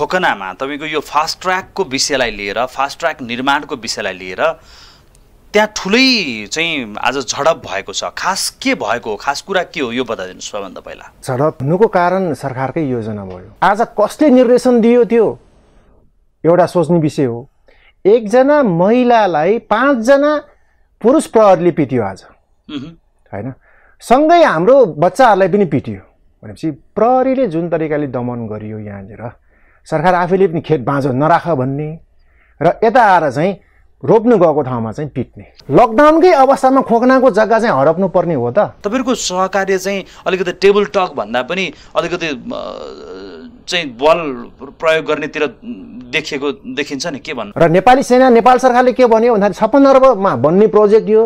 ठोकनामा तपाईँको यो फास्ट ट्र्याकको विषयलाई लिएर फास्ट ट्र्याक निर्माणको विषयलाई लिएर त्यहाँ ठुलै चाहिँ आज झडप भएको छ खास के भएको खास कुरा के हो यो बताइदिनु सबभन्दा पहिला झडप हुनुको कारण सरकारकै योजना भयो आज कसले निर्देशन दियो त्यो एउटा सोच्ने विषय हो एकजना महिलालाई पाँचजना पुरुष प्रहरीले पिट्यो आज होइन सँगै हाम्रो बच्चाहरूलाई पनि पिट्यो भनेपछि प्रहरीले जुन तरिकाले दमन गरियो यहाँनिर सरकार आफैले पनि खेत बाँझो नराख भन्ने र यता आएर चाहिँ रोप्नु गएको ठाउँमा चाहिँ पिट्ने लकडाउनकै अवस्थामा खोकनाको जग्गा चाहिँ हडप्नु पर्ने हो त तपाईँहरूको सहकार्य चाहिँ अलिकति टेबल टक भन्दा पनि अलिकति चाहिँ बल प्रयोग गर्नेतिर देखिएको देखिन्छ नि के भन्नु र नेपाली सेना नेपाल सरकारले के भन्यो भन्दाखेरि छप्पन्न अर्बमा बन्ने प्रोजेक्ट यो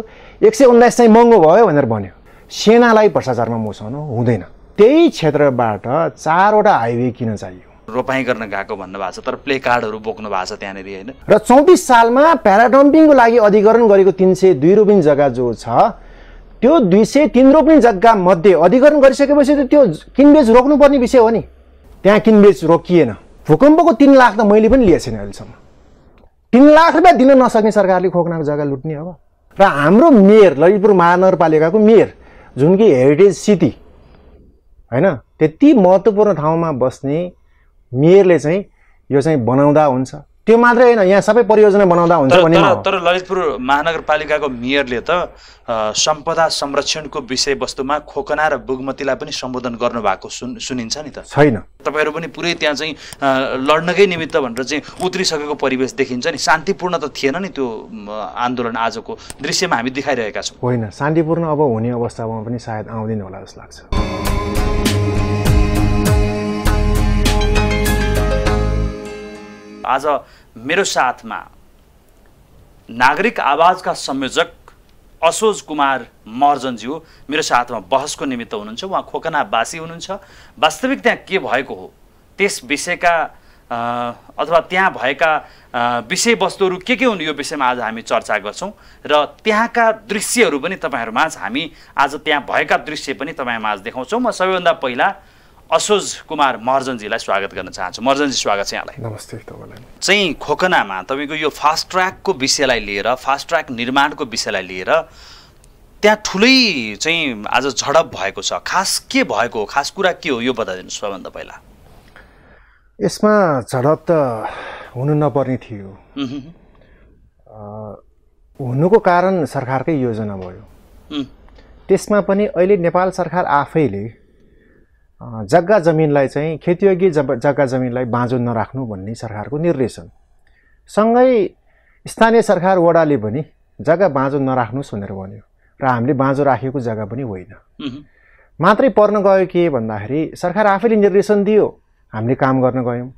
एक सय उन्नाइस चाहिँ महँगो भयो भनेर भन्यो सेनालाई भ्रष्टाचारमा मुसाउनु हुँदैन त्यही क्षेत्रबाट चारवटा हाइवे किन चाहियो रोपाई गर्न गएको भन्नुभएको छ तर प्ले कार्डहरू बोक्नु भएको छ त्यहाँनिर होइन र चौबिस सालमा प्याराडम्पिङको लागि अधिकरण गरेको तिन सय दुई रोपिङ जग्गा जो छ त्यो दुई सय तिन रोपिङ जग्गा मध्ये अधिकरण गरिसकेपछि त त्यो किनबेच रोक्नुपर्ने विषय हो नि त्यहाँ किनबेच रोकिएन भूकम्पको तिन लाख त मैले पनि लिएको छैन अहिलेसम्म तिन लाख रुपियाँ दिन नसक्ने सरकारले खोक्नाको जग्गा लुट्ने अब र हाम्रो मेयर ललितपुर महानगरपालिकाको मेयर जुन कि हेरिटेज सिटी होइन त्यति महत्त्वपूर्ण ठाउँमा बस्ने मेयरले चाहिँ यो चाहिँ बनाउँदा हुन्छ त्यो मात्रै होइन यहाँ सबै परियोजना बनाउँदा हुन्छ भन्ने तर ललितपुर महानगरपालिकाको मेयरले त सम्पदा संरक्षणको विषयवस्तुमा खोकना र बुगमतीलाई पनि सम्बोधन गर्नुभएको सुन सुनिन्छ नि त छैन तपाईँहरू पनि पुरै त्यहाँ चाहिँ लड्नकै निमित्त भनेर चाहिँ उत्रिसकेको परिवेश देखिन्छ नि शान्तिपूर्ण त थिएन नि त्यो आन्दोलन आजको दृश्यमा हामी देखाइरहेका छौँ होइन शान्तिपूर्ण अब हुने अवस्थामा पनि सायद आउँदैन होला जस्तो लाग्छ आज मेरो साथमा नागरिक आवाजका संयोजक असोज कुमार महर्जनज्यू मेरो साथमा बहसको निमित्त हुनुहुन्छ उहाँ खोकनावासी हुनुहुन्छ वास्तविक त्यहाँ के भएको हो त्यस विषयका अथवा त्यहाँ भएका विषयवस्तुहरू के के हुन् यो विषयमा आज हामी चर्चा गर्छौँ र त्यहाँका दृश्यहरू पनि तपाईँहरूमाझ हामी आज त्यहाँ भएका दृश्य पनि आज देखाउँछौँ म सबैभन्दा पहिला असोज कुमार महर्जनजीलाई स्वागत गर्न चाहन्छु महर्जनजी स्वागत छ यहाँलाई नमस्ते तपाईँलाई चाहिँ खोकनामा तपाईँको यो फास्ट ट्र्याकको विषयलाई लिएर फास्ट ट्र्याक निर्माणको विषयलाई लिएर त्यहाँ ठुलै चाहिँ आज झडप भएको छ खास के भएको हो खास कुरा के हो यो बताइदिनु सबभन्दा पहिला यसमा झडप त हुनु नपर्ने थियो हुनुको कारण सरकारकै योजना भयो त्यसमा पनि अहिले नेपाल सरकार आफैले जग्गा जमिनलाई चाहिँ खेतीयोग्य जब जग्गा जमिनलाई बाँझो नराख्नु भन्ने सरकारको निर्देशन सँगै स्थानीय सरकार वडाले पनि जग्गा बाँझो नराख्नुहोस् भनेर भन्यो र हामीले बाँझो राखेको जग्गा पनि होइन मात्रै पर्न गयो के भन्दाखेरि सरकार आफैले निर्देशन दियो हामीले काम गर्न गयौँ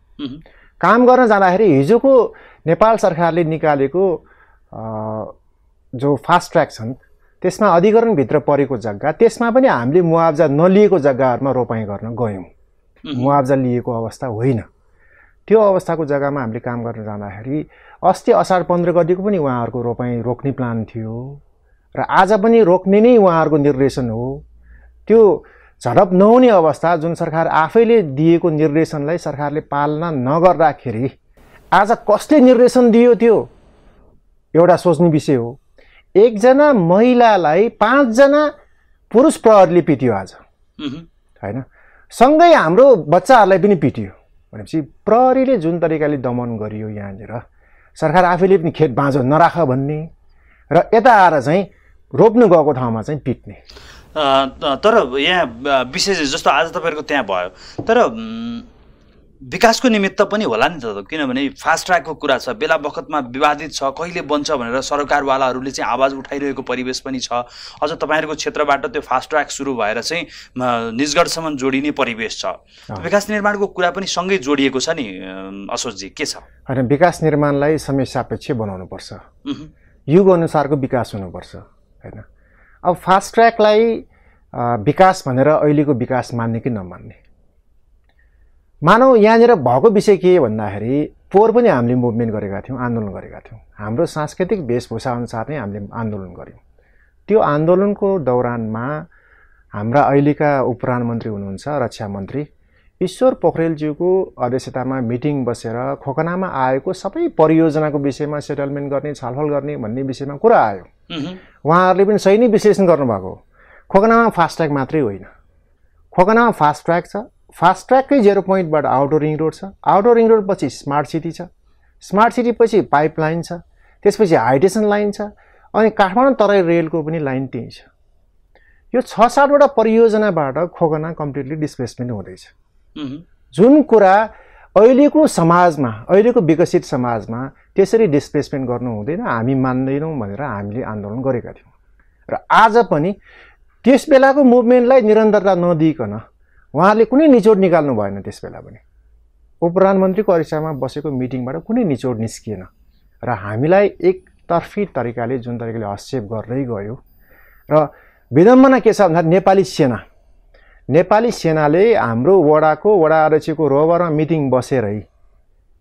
काम गर्न जाँदाखेरि हिजोको नेपाल सरकारले निकालेको जो फास्ट ट्र्याक छन् त्यसमा अधिकरणभित्र परेको जग्गा त्यसमा पनि हामीले मुआब्जा नलिएको जग्गाहरूमा रोपाइँ गर्न गयौँ मुआब्जा लिएको अवस्था होइन त्यो अवस्थाको जग्गामा हामीले काम गर्न जाँदाखेरि अस्ति असार पन्ध्र गतिको पनि उहाँहरूको रोपाइँ रोक्ने प्लान थियो र आज पनि रोक्ने नै उहाँहरूको निर्देशन हो त्यो झडप नहुने अवस्था जुन सरकार आफैले दिएको निर्देशनलाई सरकारले पालना नगर्दाखेरि आज कसले निर्देशन दियो त्यो एउटा सोच्ने विषय हो एकजना महिलालाई पाँचजना पुरुष प्रहरीले पिट्यो आज होइन सँगै हाम्रो बच्चाहरूलाई पनि पिटियो भनेपछि प्रहरीले जुन तरिकाले दमन गरियो यहाँनिर सरकार आफैले पनि खेत बाँझो नराख भन्ने र यता आएर चाहिँ रोप्नु गएको ठाउँमा चाहिँ पिट्ने तर यहाँ विशेष जस्तो आज तपाईँहरूको त्यहाँ भयो तर विकासको निमित्त पनि होला नि त किनभने फास्ट ट्र्याकको कुरा छ बेला बखतमा विवादित छ कहिले बन्छ भनेर सरकारवालाहरूले चाहिँ आवाज उठाइरहेको परिवेश पनि छ अझ तपाईँहरूको क्षेत्रबाट त्यो फास्ट ट्र्याक सुरु भएर चाहिँ निजगढसम्म जोडिने परिवेश छ विकास निर्माणको कुरा पनि सँगै जोडिएको छ नि असोजी के छ होइन विकास निर्माणलाई समय सापेक्ष बनाउनुपर्छ युग अनुसारको विकास हुनुपर्छ होइन अब फास्ट ट्र्याकलाई विकास भनेर अहिलेको विकास मान्ने कि नमान्ने मानव यहाँनिर भएको विषय के भन्दाखेरि पोहोर पनि हामीले मुभमेन्ट गरेका थियौँ आन्दोलन गरेका थियौँ हाम्रो सांस्कृतिक वेशभूषा अनुसार नै हामीले आन्दोलन गऱ्यौँ त्यो आन्दोलनको दौरानमा हाम्रा अहिलेका उपप्रधानमन्त्री हुनुहुन्छ रक्षा मन्त्री ईश्वर पोखरेलज्यूको अध्यक्षतामा मिटिङ बसेर खोकनामा आएको सबै परियोजनाको विषयमा सेटलमेन्ट गर्ने छलफल गर्ने भन्ने विषयमा कुरा आयो उहाँहरूले पनि सही नै विश्लेषण गर्नुभएको खोकनामा फास्ट ट्र्याक मात्रै होइन खोकनामा फास्ट ट्र्याक छ फास्ट ट्र्याककै जेरो पोइन्टबाट आउटडोर रिङ रोड छ आउटडोर रिङ रोड पछि स्मार्ट सिटी छ स्मार्ट सिटी पछि पाइप लाइन छ त्यसपछि हाइड्रेसन लाइन छ अनि काठमाडौँ तराई रेलको पनि लाइन त्यहीँ छ यो छ सातवटा परियोजनाबाट खोगना कम्प्लिटली डिस्प्लेसमेन्ट हुँदैछ जुन कुरा अहिलेको समाजमा अहिलेको विकसित समाजमा त्यसरी डिस्प्लेसमेन्ट गर्नु हुँदैन हामी मान्दैनौँ भनेर हामीले आन्दोलन गरेका थियौँ र आज पनि त्यस बेलाको मुभमेन्टलाई निरन्तरता नदिइकन उहाँहरूले कुनै निचोड निकाल्नु भएन त्यस बेला पनि उपप्रधानमन्त्रीको अरिसामा बसेको मिटिङबाट कुनै निचोड निस्किएन र हामीलाई एकतर्फी तरिकाले जुन तरिकाले हस्तक्षेप गर्दै गयो र विडम्बना के छ भन्दा नेपाली सेना नेपाली सेनाले हाम्रो वडाको वडा अध्यक्षको रोबरमा मिटिङ बसेरै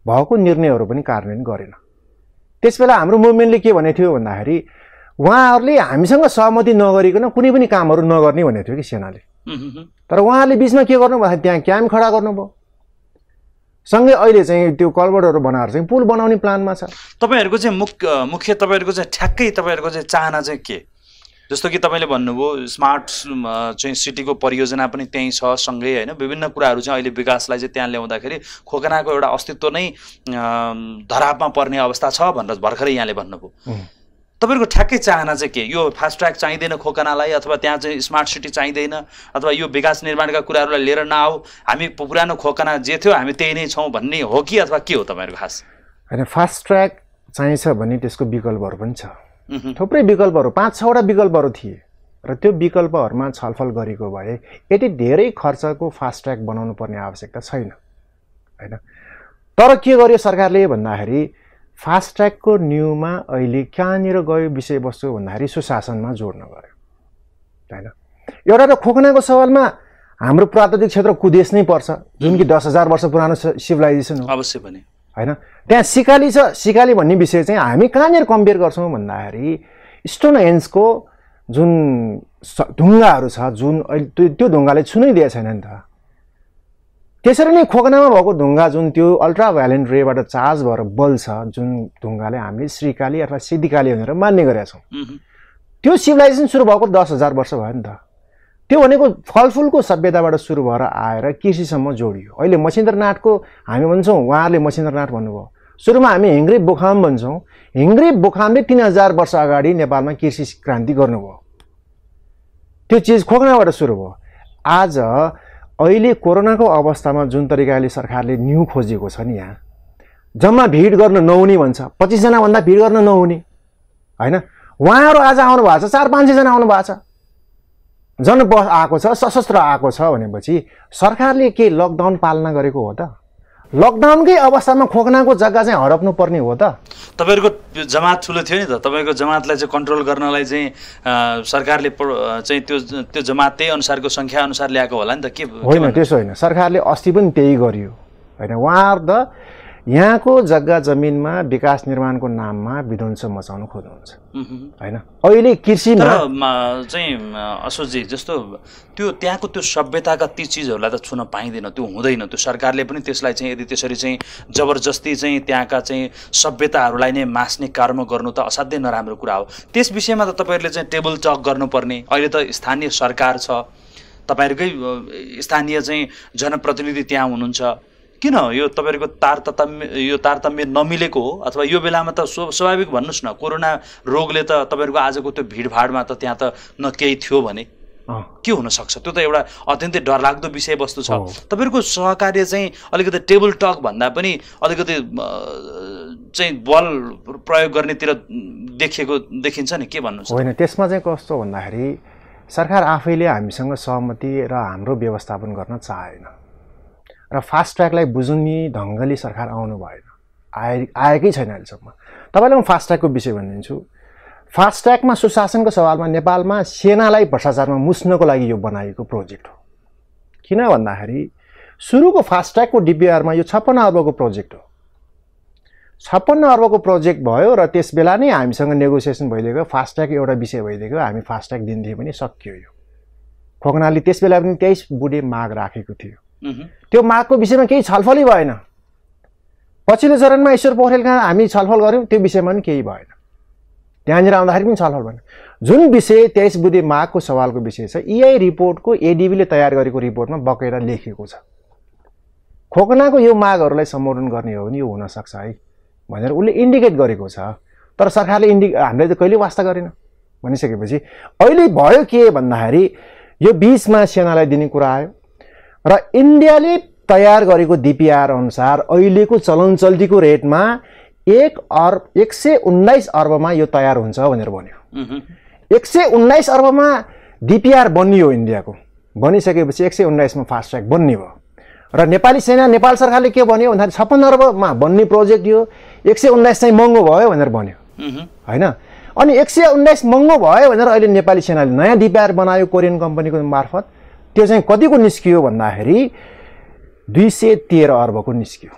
भएको निर्णयहरू पनि कार्यान्वयन गरेन त्यसबेला हाम्रो मुभमेन्टले के भनेको थियो भन्दाखेरि उहाँहरूले हामीसँग सहमति नगरिकन कुनै पनि कामहरू नगर्ने भनेको थियो कि सेनाले तर उहाँहरूले बिचमा के भन्दाखेरि त्यहाँ क्याम्प खडा गर्नुभयो सँगै अहिले चाहिँ त्यो कलबडहरू बनाएर चाहिँ पुल बनाउने प्लानमा छ तपाईँहरूको चाहिँ मुख्य मुख्य तपाईँहरूको चाहिँ ठ्याक्कै तपाईँहरूको चाहिँ चाहना चाहिँ के जस्तो कि तपाईँले भन्नुभयो स्मार्ट चाहिँ सिटीको परियोजना पनि त्यहीँ छ सँगै होइन विभिन्न कुराहरू चाहिँ अहिले विकासलाई चाहिँ त्यहाँ ल्याउँदाखेरि खोकनाको एउटा अस्तित्व नै धरापमा पर्ने अवस्था छ भनेर भर्खरै यहाँले भन्नुभयो तपाईँहरूको ठ्याक्कै चाहना चाहिँ के यो फास्ट ट्र्याक चाहिँदैन खोकानालाई अथवा त्यहाँ चाहिँ स्मार्ट सिटी चाहिँदैन अथवा यो विकास निर्माणका कुराहरूलाई लिएर नआऊ हामी पुरानो खोकाना जे थियो हामी त्यही नै छौँ भन्ने हो कि अथवा के हो तपाईँहरूको खास होइन फास्ट ट्र्याक चाहिन्छ भने त्यसको विकल्पहरू पनि छ थुप्रै विकल्पहरू पाँच छवटा विकल्पहरू थिए र त्यो विकल्पहरूमा छलफल गरेको भए यति धेरै खर्चको फास्ट ट्र्याक बनाउनु पर्ने आवश्यकता छैन होइन तर के गर्यो सरकारले भन्दाखेरि ट्र्याकको न्युमा अहिले कहाँनिर गयो विषयवस्तु भन्दाखेरि सुशासनमा जोड्न गयो होइन एउटा त खोकनाको सवालमा हाम्रो प्राविधिक क्षेत्र कुदेश नै पर्छ जुन कि दस हजार वर्ष पुरानो सिभिलाइजेसन हो अवश्य पनि होइन त्यहाँ सिकाली छ सिकाली भन्ने विषय चाहिँ हामी कहाँनिर कम्पेयर गर्छौँ भन्दाखेरि स्टोन एन्सको जुन ढुङ्गाहरू छ जुन अहिले त्यो ढुङ्गाले छुनै दिएको छैन नि त त्यसरी नै खोकनामा भएको ढुङ्गा जुन त्यो अल्ट्रा भायोलेन्ट रेबाट चार्ज भएर छ जुन ढुङ्गाले हामीले श्रीकाली अथवा सिद्धिकाली भनेर मान्ने गरेका छौँ त्यो सिभिलाइजेसन सुरु भएको दस हजार वर्ष भयो नि त त्यो भनेको फलफुलको सभ्यताबाट सुरु भएर आएर कृषिसम्म जोडियो अहिले मसिन्द्रनाथको हामी भन्छौँ उहाँहरूले मसिन्द्रनाथ भन्नुभयो सुरुमा हामी हिङ्ग्रे बोखाम भन्छौँ हिङ्ग्रे बोखामले तिन हजार वर्ष अगाडि नेपालमा कृषि क्रान्ति गर्नुभयो त्यो चिज खोकनाबाट सुरु भयो आज अहिले कोरोनाको अवस्थामा जुन तरिकाले सरकारले न्यु खोजिएको छ नि यहाँ जम्मा भिड गर्न नहुने भन्छ पच्चिसजनाभन्दा भिड गर्न नहुने होइन उहाँहरू आज आउनु भएको छ चार पाँच सयजना आउनु भएको छ जनबस आएको छ सशस्त्र आएको छ भनेपछि सरकारले के लकडाउन पालना गरेको हो त लकडाउनकै अवस्थामा खोक्नाको जग्गा चाहिँ हडप्नु पर्ने हो त तपाईँहरूको जमात ठुलो थियो नि त तपाईँको जमातलाई चाहिँ कन्ट्रोल गर्नलाई चाहिँ सरकारले चाहिँ त्यो त्यो जमात त्यही अनुसारको सङ्ख्या अनुसार ल्याएको होला नि त के होइन त्यसो होइन सरकारले अस्ति पनि त्यही गरियो होइन उहाँहरू त यहाँको जग्गा जमिनमा विकास निर्माणको नाममा विध्वंस मचाउन खोज्नुहुन्छ होइन अहिले कृषिमा चाहिँ असोजी जस्तो त्यो त्यहाँको त्यो सभ्यताका ती चिजहरूलाई त छुन पाइँदैन त्यो हुँदैन त्यो सरकारले पनि त्यसलाई चाहिँ यदि त्यसरी चाहिँ जबरजस्ती चाहिँ त्यहाँका चाहिँ सभ्यताहरूलाई नै मास्ने कर्म गर्नु त असाध्यै नराम्रो कुरा हो त्यस विषयमा त तपाईँहरूले चाहिँ टेबल टक गर्नुपर्ने अहिले त स्थानीय सरकार छ तपाईँहरूकै स्थानीय चाहिँ जनप्रतिनिधि त्यहाँ हुनुहुन्छ किन यो तपाईँहरूको तारतम्य यो तारतम्य नमिलेको हो अथवा यो बेलामा त स्व स्वाभाविक भन्नुहोस् न कोरोना रोगले त तपाईँहरूको आजको त्यो भिडभाडमा त त्यहाँ त न केही थियो भने के हुनसक्छ त्यो त एउटा अत्यन्तै डरलाग्दो विषयवस्तु छ तपाईँहरूको सहकार्य चाहिँ अलिकति टेबल टक भन्दा पनि अलिकति चाहिँ बल प्रयोग गर्नेतिर देखिएको देखिन्छ नि के भन्नु होइन त्यसमा चाहिँ कस्तो भन्दाखेरि सरकार आफैले हामीसँग सहमति र हाम्रो व्यवस्थापन गर्न चाहेन र फास्ट ट्र्याकलाई बुझ्ने ढङ्गले सरकार आउनु भएन आए आएकै छैन अहिलेसम्म तपाईँलाई म फास्ट ट्र्याकको विषय भनिदिन्छु फास्ट ट्र्याकमा सुशासनको सवालमा नेपालमा सेनालाई भ्रष्टाचारमा मुस्नको लागि यो बनाएको प्रोजेक्ट हो किन भन्दाखेरि सुरुको फास्ट ट्र्याकको डिपिआरमा यो छप्पन्न अर्बको प्रोजेक्ट हो छप्पन्न अर्बको प्रोजेक्ट भयो र त्यस बेला नै हामीसँग नेगोसिएसन भइदिएको फास्ट ट्र्याक एउटा विषय भइदिएको हामी फास्ट ट्र्याक दिन्थ्यौँ भने सकियो यो खोकनाले बेला पनि त्यही बुढे माग राखेको थियो त्यो मागको विषयमा केही छलफलै भएन पछिल्लो चरणमा ईश्वर पोखरेल कहाँ हामी छलफल गऱ्यौँ त्यो विषयमा पनि केही भएन त्यहाँनिर आउँदाखेरि पनि छलफल भएन जुन विषय तेइस बुद्धि मागको सवालको विषय छ यही रिपोर्टको एडिबीले तयार गरेको रिपोर्टमा बकेर लेखेको छ खोकनाको यो मागहरूलाई सम्बोधन गर्ने हो भने यो हुनसक्छ है भनेर उसले इन्डिकेट गरेको छ तर सरकारले इन्डि हामीले त कहिले वास्ता गरेन भनिसकेपछि अहिले भयो के भन्दाखेरि यो बिचमा सेनालाई दिने कुरा आयो र इन्डियाले तयार गरेको डिपिआर अनुसार अहिलेको चलनचल्तीको रेटमा एक अर्ब एक सय उन्नाइस अर्बमा यो तयार हुन्छ भनेर भन्यो एक सय उन्नाइस अर्बमा डिपिआर बनियो इन्डियाको बनिसकेपछि एक सय उन्नाइसमा फास्ट ट्र्याक बन्ने भयो र नेपाली सेना नेपाल सरकारले के भन्यो भन्दाखेरि छप्पन्न अर्बमा बन्ने प्रोजेक्ट यो एक सय उन्नाइस चाहिँ महँगो भयो भनेर भन्यो होइन अनि एक सय उन्नाइस महँगो भयो भनेर अहिले नेपाली सेनाले नयाँ डिपिआर बनायो कोरियन कम्पनीको मार्फत त्यो चाहिँ कतिको निस्कियो भन्दाखेरि दुई सय तेह्र अर्बको निस्कियो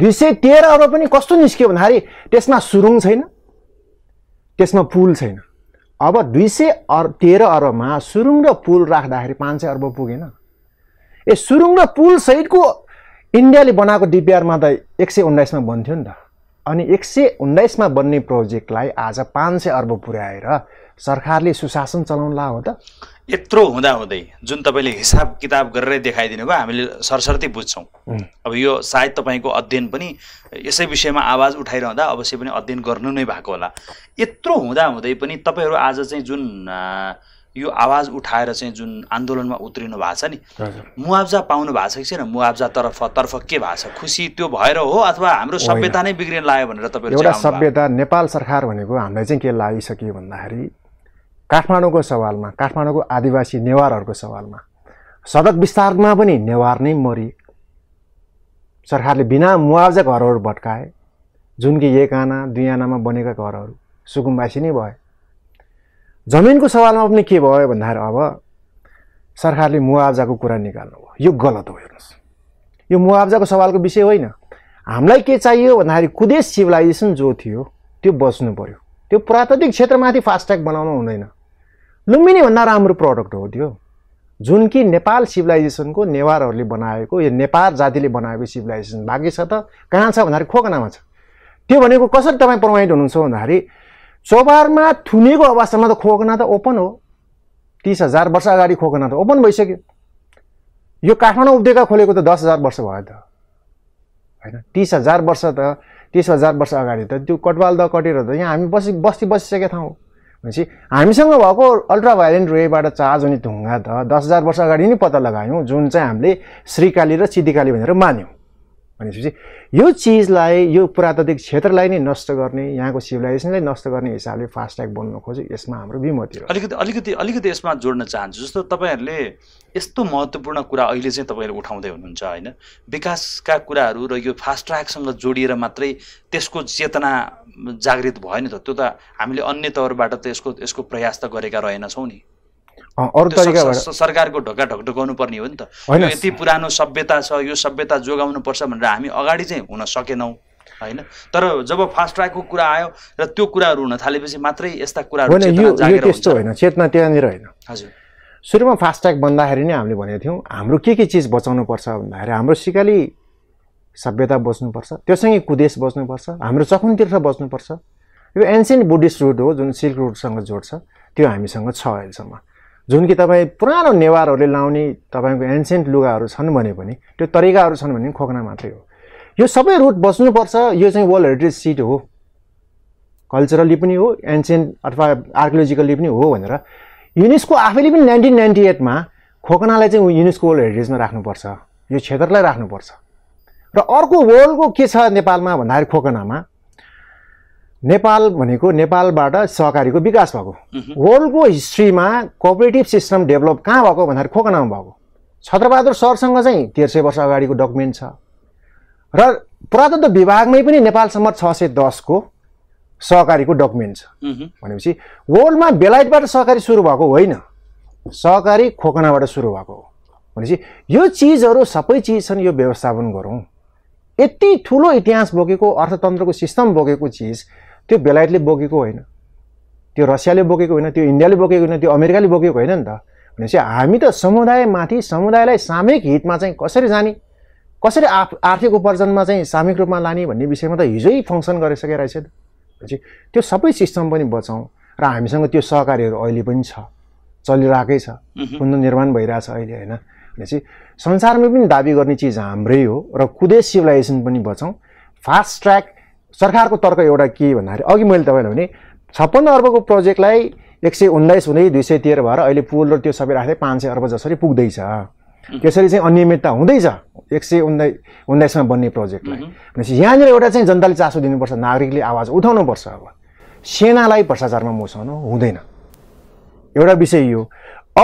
दुई सय तेह्र अर्ब पनि कस्तो निस्कियो भन्दाखेरि त्यसमा सुरुङ छैन त्यसमा पुल छैन अब दुई सय अर तेह्र अर्बमा सुरुङ र पुल राख्दाखेरि पाँच सय अर्ब पुगेन ए सुरुङ र पुल सहितको इन्डियाले बनाएको डिपिआरमा त एक सय उन्नाइसमा बन्थ्यो नि त अनि एक सय उन्नाइसमा बन्ने प्रोजेक्टलाई आज पाँच सय अर्ब पुर्याएर सरकारले सुशासन चलाउन ला हो त यत्रो हुँदा जुन तपाईँले हिसाब किताब गरेरै देखाइदिनु भयो हामीले सरसर्ती बुझ्छौँ अब यो सायद तपाईँको अध्ययन पनि यसै विषयमा आवाज उठाइरहँदा अवश्य पनि अध्ययन गर्नु नै भएको होला यत्रो हुँदा पनि तपाईँहरू आज चाहिँ जुन यो आवाज उठाएर चाहिँ जुन आन्दोलनमा उत्रिनु भएको छ नि मुआब्जा पाउनु भएको छ कि छैन मुआब्जा तर्फ के भएको छ खुसी त्यो भएर हो अथवा हाम्रो सभ्यता नै बिग्रिन लाग्यो भनेर तपाईँहरू एउटा सभ्यता नेपाल सरकार भनेको हामीलाई चाहिँ के लागिसक्यो भन्दाखेरि काठमाडौँको सवालमा काठमाडौँको आदिवासी नेवारहरूको सवालमा सडक विस्तारमा पनि नेवार नै मरिए सरकारले बिना मुआवजा घरहरू भट्काए जुन कि एक आना दुई आनामा बनेका घरहरू सुकुम्बासी नै भए जमिनको सवालमा पनि के भयो भन्दाखेरि अब सरकारले मुआवजाको कुरा निकाल्नु भयो यो गलत हो हेर्नुहोस् यो मुआवजाको सवालको विषय होइन हामीलाई के चाहियो भन्दाखेरि कुदेश सिभिलाइजेसन जो थियो त्यो बस्नु पऱ्यो त्यो पुरातात्विक क्षेत्रमाथि फास्ट्याग बनाउनु हुँदैन लुम्बिनीभन्दा राम्रो प्रडक्ट हो त्यो जुन कि नेपाल सिभिलाइजेसनको नेवारहरूले बनाएको यो नेपाल जातिले बनाएको सिभिलाइजेसन बाँकी छ त कहाँ छ भन्दाखेरि खोकनामा छ त्यो भनेको कसरी तपाईँ प्रमाणित हुनुहुन्छ भन्दाखेरि चौबारमा थुनेको अवस्थामा त खोकना त ओपन हो तिस हजार वर्ष अगाडि खोकना त ओपन भइसक्यो यो काठमाडौँ उपत्यका खोलेको त दस हजार वर्ष भयो त होइन तिस हजार वर्ष त तिस हजार वर्ष अगाडि त त्यो कटवाल द कटेर त यहाँ हामी बसी बस्ती बसिसकेका ठाउँ भनेपछि हामीसँग भएको अल्ट्रा भायोलेन्ट रेबाट चार्ज हुने ढुङ्गा त दस हजार वर्ष अगाडि नै पत्ता लगायौँ जुन चाहिँ हामीले श्रीकाली र सिद्धिकाली भनेर मान्यौँ भनेपछि यो चिजलाई यो पुरातात्विक क्षेत्रलाई नै नष्ट गर्ने यहाँको सिभिलाइजेसनलाई नष्ट गर्ने हिसाबले फास्ट फास्ट्याग बोल्नु खोज्यो यसमा हाम्रो विमति हो अलिकति अलिकति अलिकति यसमा जोड्न चाहन्छु जस्तो तपाईँहरूले यस्तो महत्त्वपूर्ण कुरा अहिले चाहिँ तपाईँहरू उठाउँदै हुनुहुन्छ होइन विकासका कुराहरू र यो फास्ट ट्र्याकसँग जोडिएर मात्रै त्यसको चेतना जागृत भयो नि त त्यो त हामीले अन्य तौरबाट त यसको यसको प्रयास त गरेका रहेनछौँ नि अरू तरिकाबाट सरकारको ढोका ढकढकाउनु पर्ने हो नि त होइन यति पुरानो सभ्यता छ यो सभ्यता जोगाउनु पर्छ भनेर हामी अगाडि चाहिँ हुन सकेनौँ होइन तर जब फास्ट ट्र्याकको कुरा आयो र त्यो कुराहरू हुन थालेपछि मात्रै यस्ता कुराहरू त्यस्तो होइन चेतना त्यहाँनिर होइन हजुर सुरुमा फास्ट ट्र्याक बन्दाखेरि नै हामीले भनेको थियौँ हाम्रो के के चिज पर्छ भन्दाखेरि हाम्रो सिकाली सभ्यता बस्नुपर्छ त्योसँगै कुदेश बस्नुपर्छ हाम्रो चखुन तीर्थ बस्नुपर्छ यो एन्सियन्ट बुद्धिस्ट रुट हो जुन सिल्क रुटसँग जोड्छ त्यो हामीसँग छ अहिलेसम्म जुन कि तपाईँ पुरानो नेवारहरूले लाउने तपाईँको एन्सेन्ट लुगाहरू छन् भने पनि त्यो तरिकाहरू छन् भने खोकना मात्रै हो यो सबै रुट बस्नुपर्छ यो चाहिँ वर्ल्ड हेरिटेज सिट हो कल्चरली पनि हो एन्सेन्ट अथवा आर्कियोलोजिकल्ली पनि हो भनेर युनेस्को आफैले पनि नाइन्टिन नाइन्टी एटमा खोकनालाई चाहिँ युनेस्को वर्ल्ड हेरिटेजमा राख्नुपर्छ यो क्षेत्रलाई राख्नुपर्छ र अर्को वर्ल्डको के छ नेपालमा भन्दाखेरि खोकनामा नेपाल भनेको नेपालबाट सहकारीको विकास भएको वर्ल्डको हिस्ट्रीमा कोअपरेटिभ सिस्टम डेभलप कहाँ भएको भन्दाखेरि खोकनामा भएको छत्रबहादुर सरसँग चाहिँ तेह्र सय वर्ष अगाडिको डकुमेन्ट छ र पुरातत्व विभागमै पनि नेपालसम्म छ सय दसको सहकारीको डकुमेन्ट छ भनेपछि वर्ल्डमा बेलायतबाट सहकारी सुरु भएको होइन सहकारी खोकनाबाट सुरु भएको हो भनेपछि यो चिजहरू सबै चिज छन् यो व्यवस्थापन गरौँ यति ठुलो इतिहास बोकेको अर्थतन्त्रको सिस्टम बोकेको चिज त्यो बेलायतले बोकेको होइन त्यो रसियाले बोकेको होइन त्यो इन्डियाले बोकेको होइन त्यो अमेरिकाले बोकेको होइन नि त भनेपछि हामी त समुदायमाथि समुदायलाई सामूहिक हितमा चाहिँ कसरी जाने कसरी आफ आर्थिक उपार्जनमा चाहिँ सामूहिक रूपमा लाने भन्ने विषयमा त हिजै फङ्सन गरिसकेको रहेछ भनेपछि त्यो सबै सिस्टम पनि बचाउँ र हामीसँग त्यो सहकारीहरू अहिले पनि छ चलिरहेकै छ निर्माण भइरहेछ अहिले होइन भनेपछि संसारमै पनि दाबी गर्ने चिज हाम्रै हो र कुदेश सिभिलाइजेसन पनि बचाउँ फास्ट ट्र्याक सरकारको तर्क एउटा के भन्दाखेरि अघि मैले तपाईँलाई भने छप्पन्न अर्बको प्रोजेक्टलाई एक सय उन्नाइस हुँदै दुई सय तेह्र भएर अहिले पुल र त्यो सबै राख्दै पाँच सय अर्ब जसरी पुग्दैछ त्यसरी चाहिँ अनियमितता हुँदैछ एक सय उन्नाइस उन्नाइसमा बन्ने प्रोजेक्टलाई भनेपछि यहाँनिर एउटा चाहिँ जनताले चासो दिनुपर्छ नागरिकले आवाज उठाउनुपर्छ अब सेनालाई भ्रष्टाचारमा मोसाउनु हुँदैन एउटा विषय यो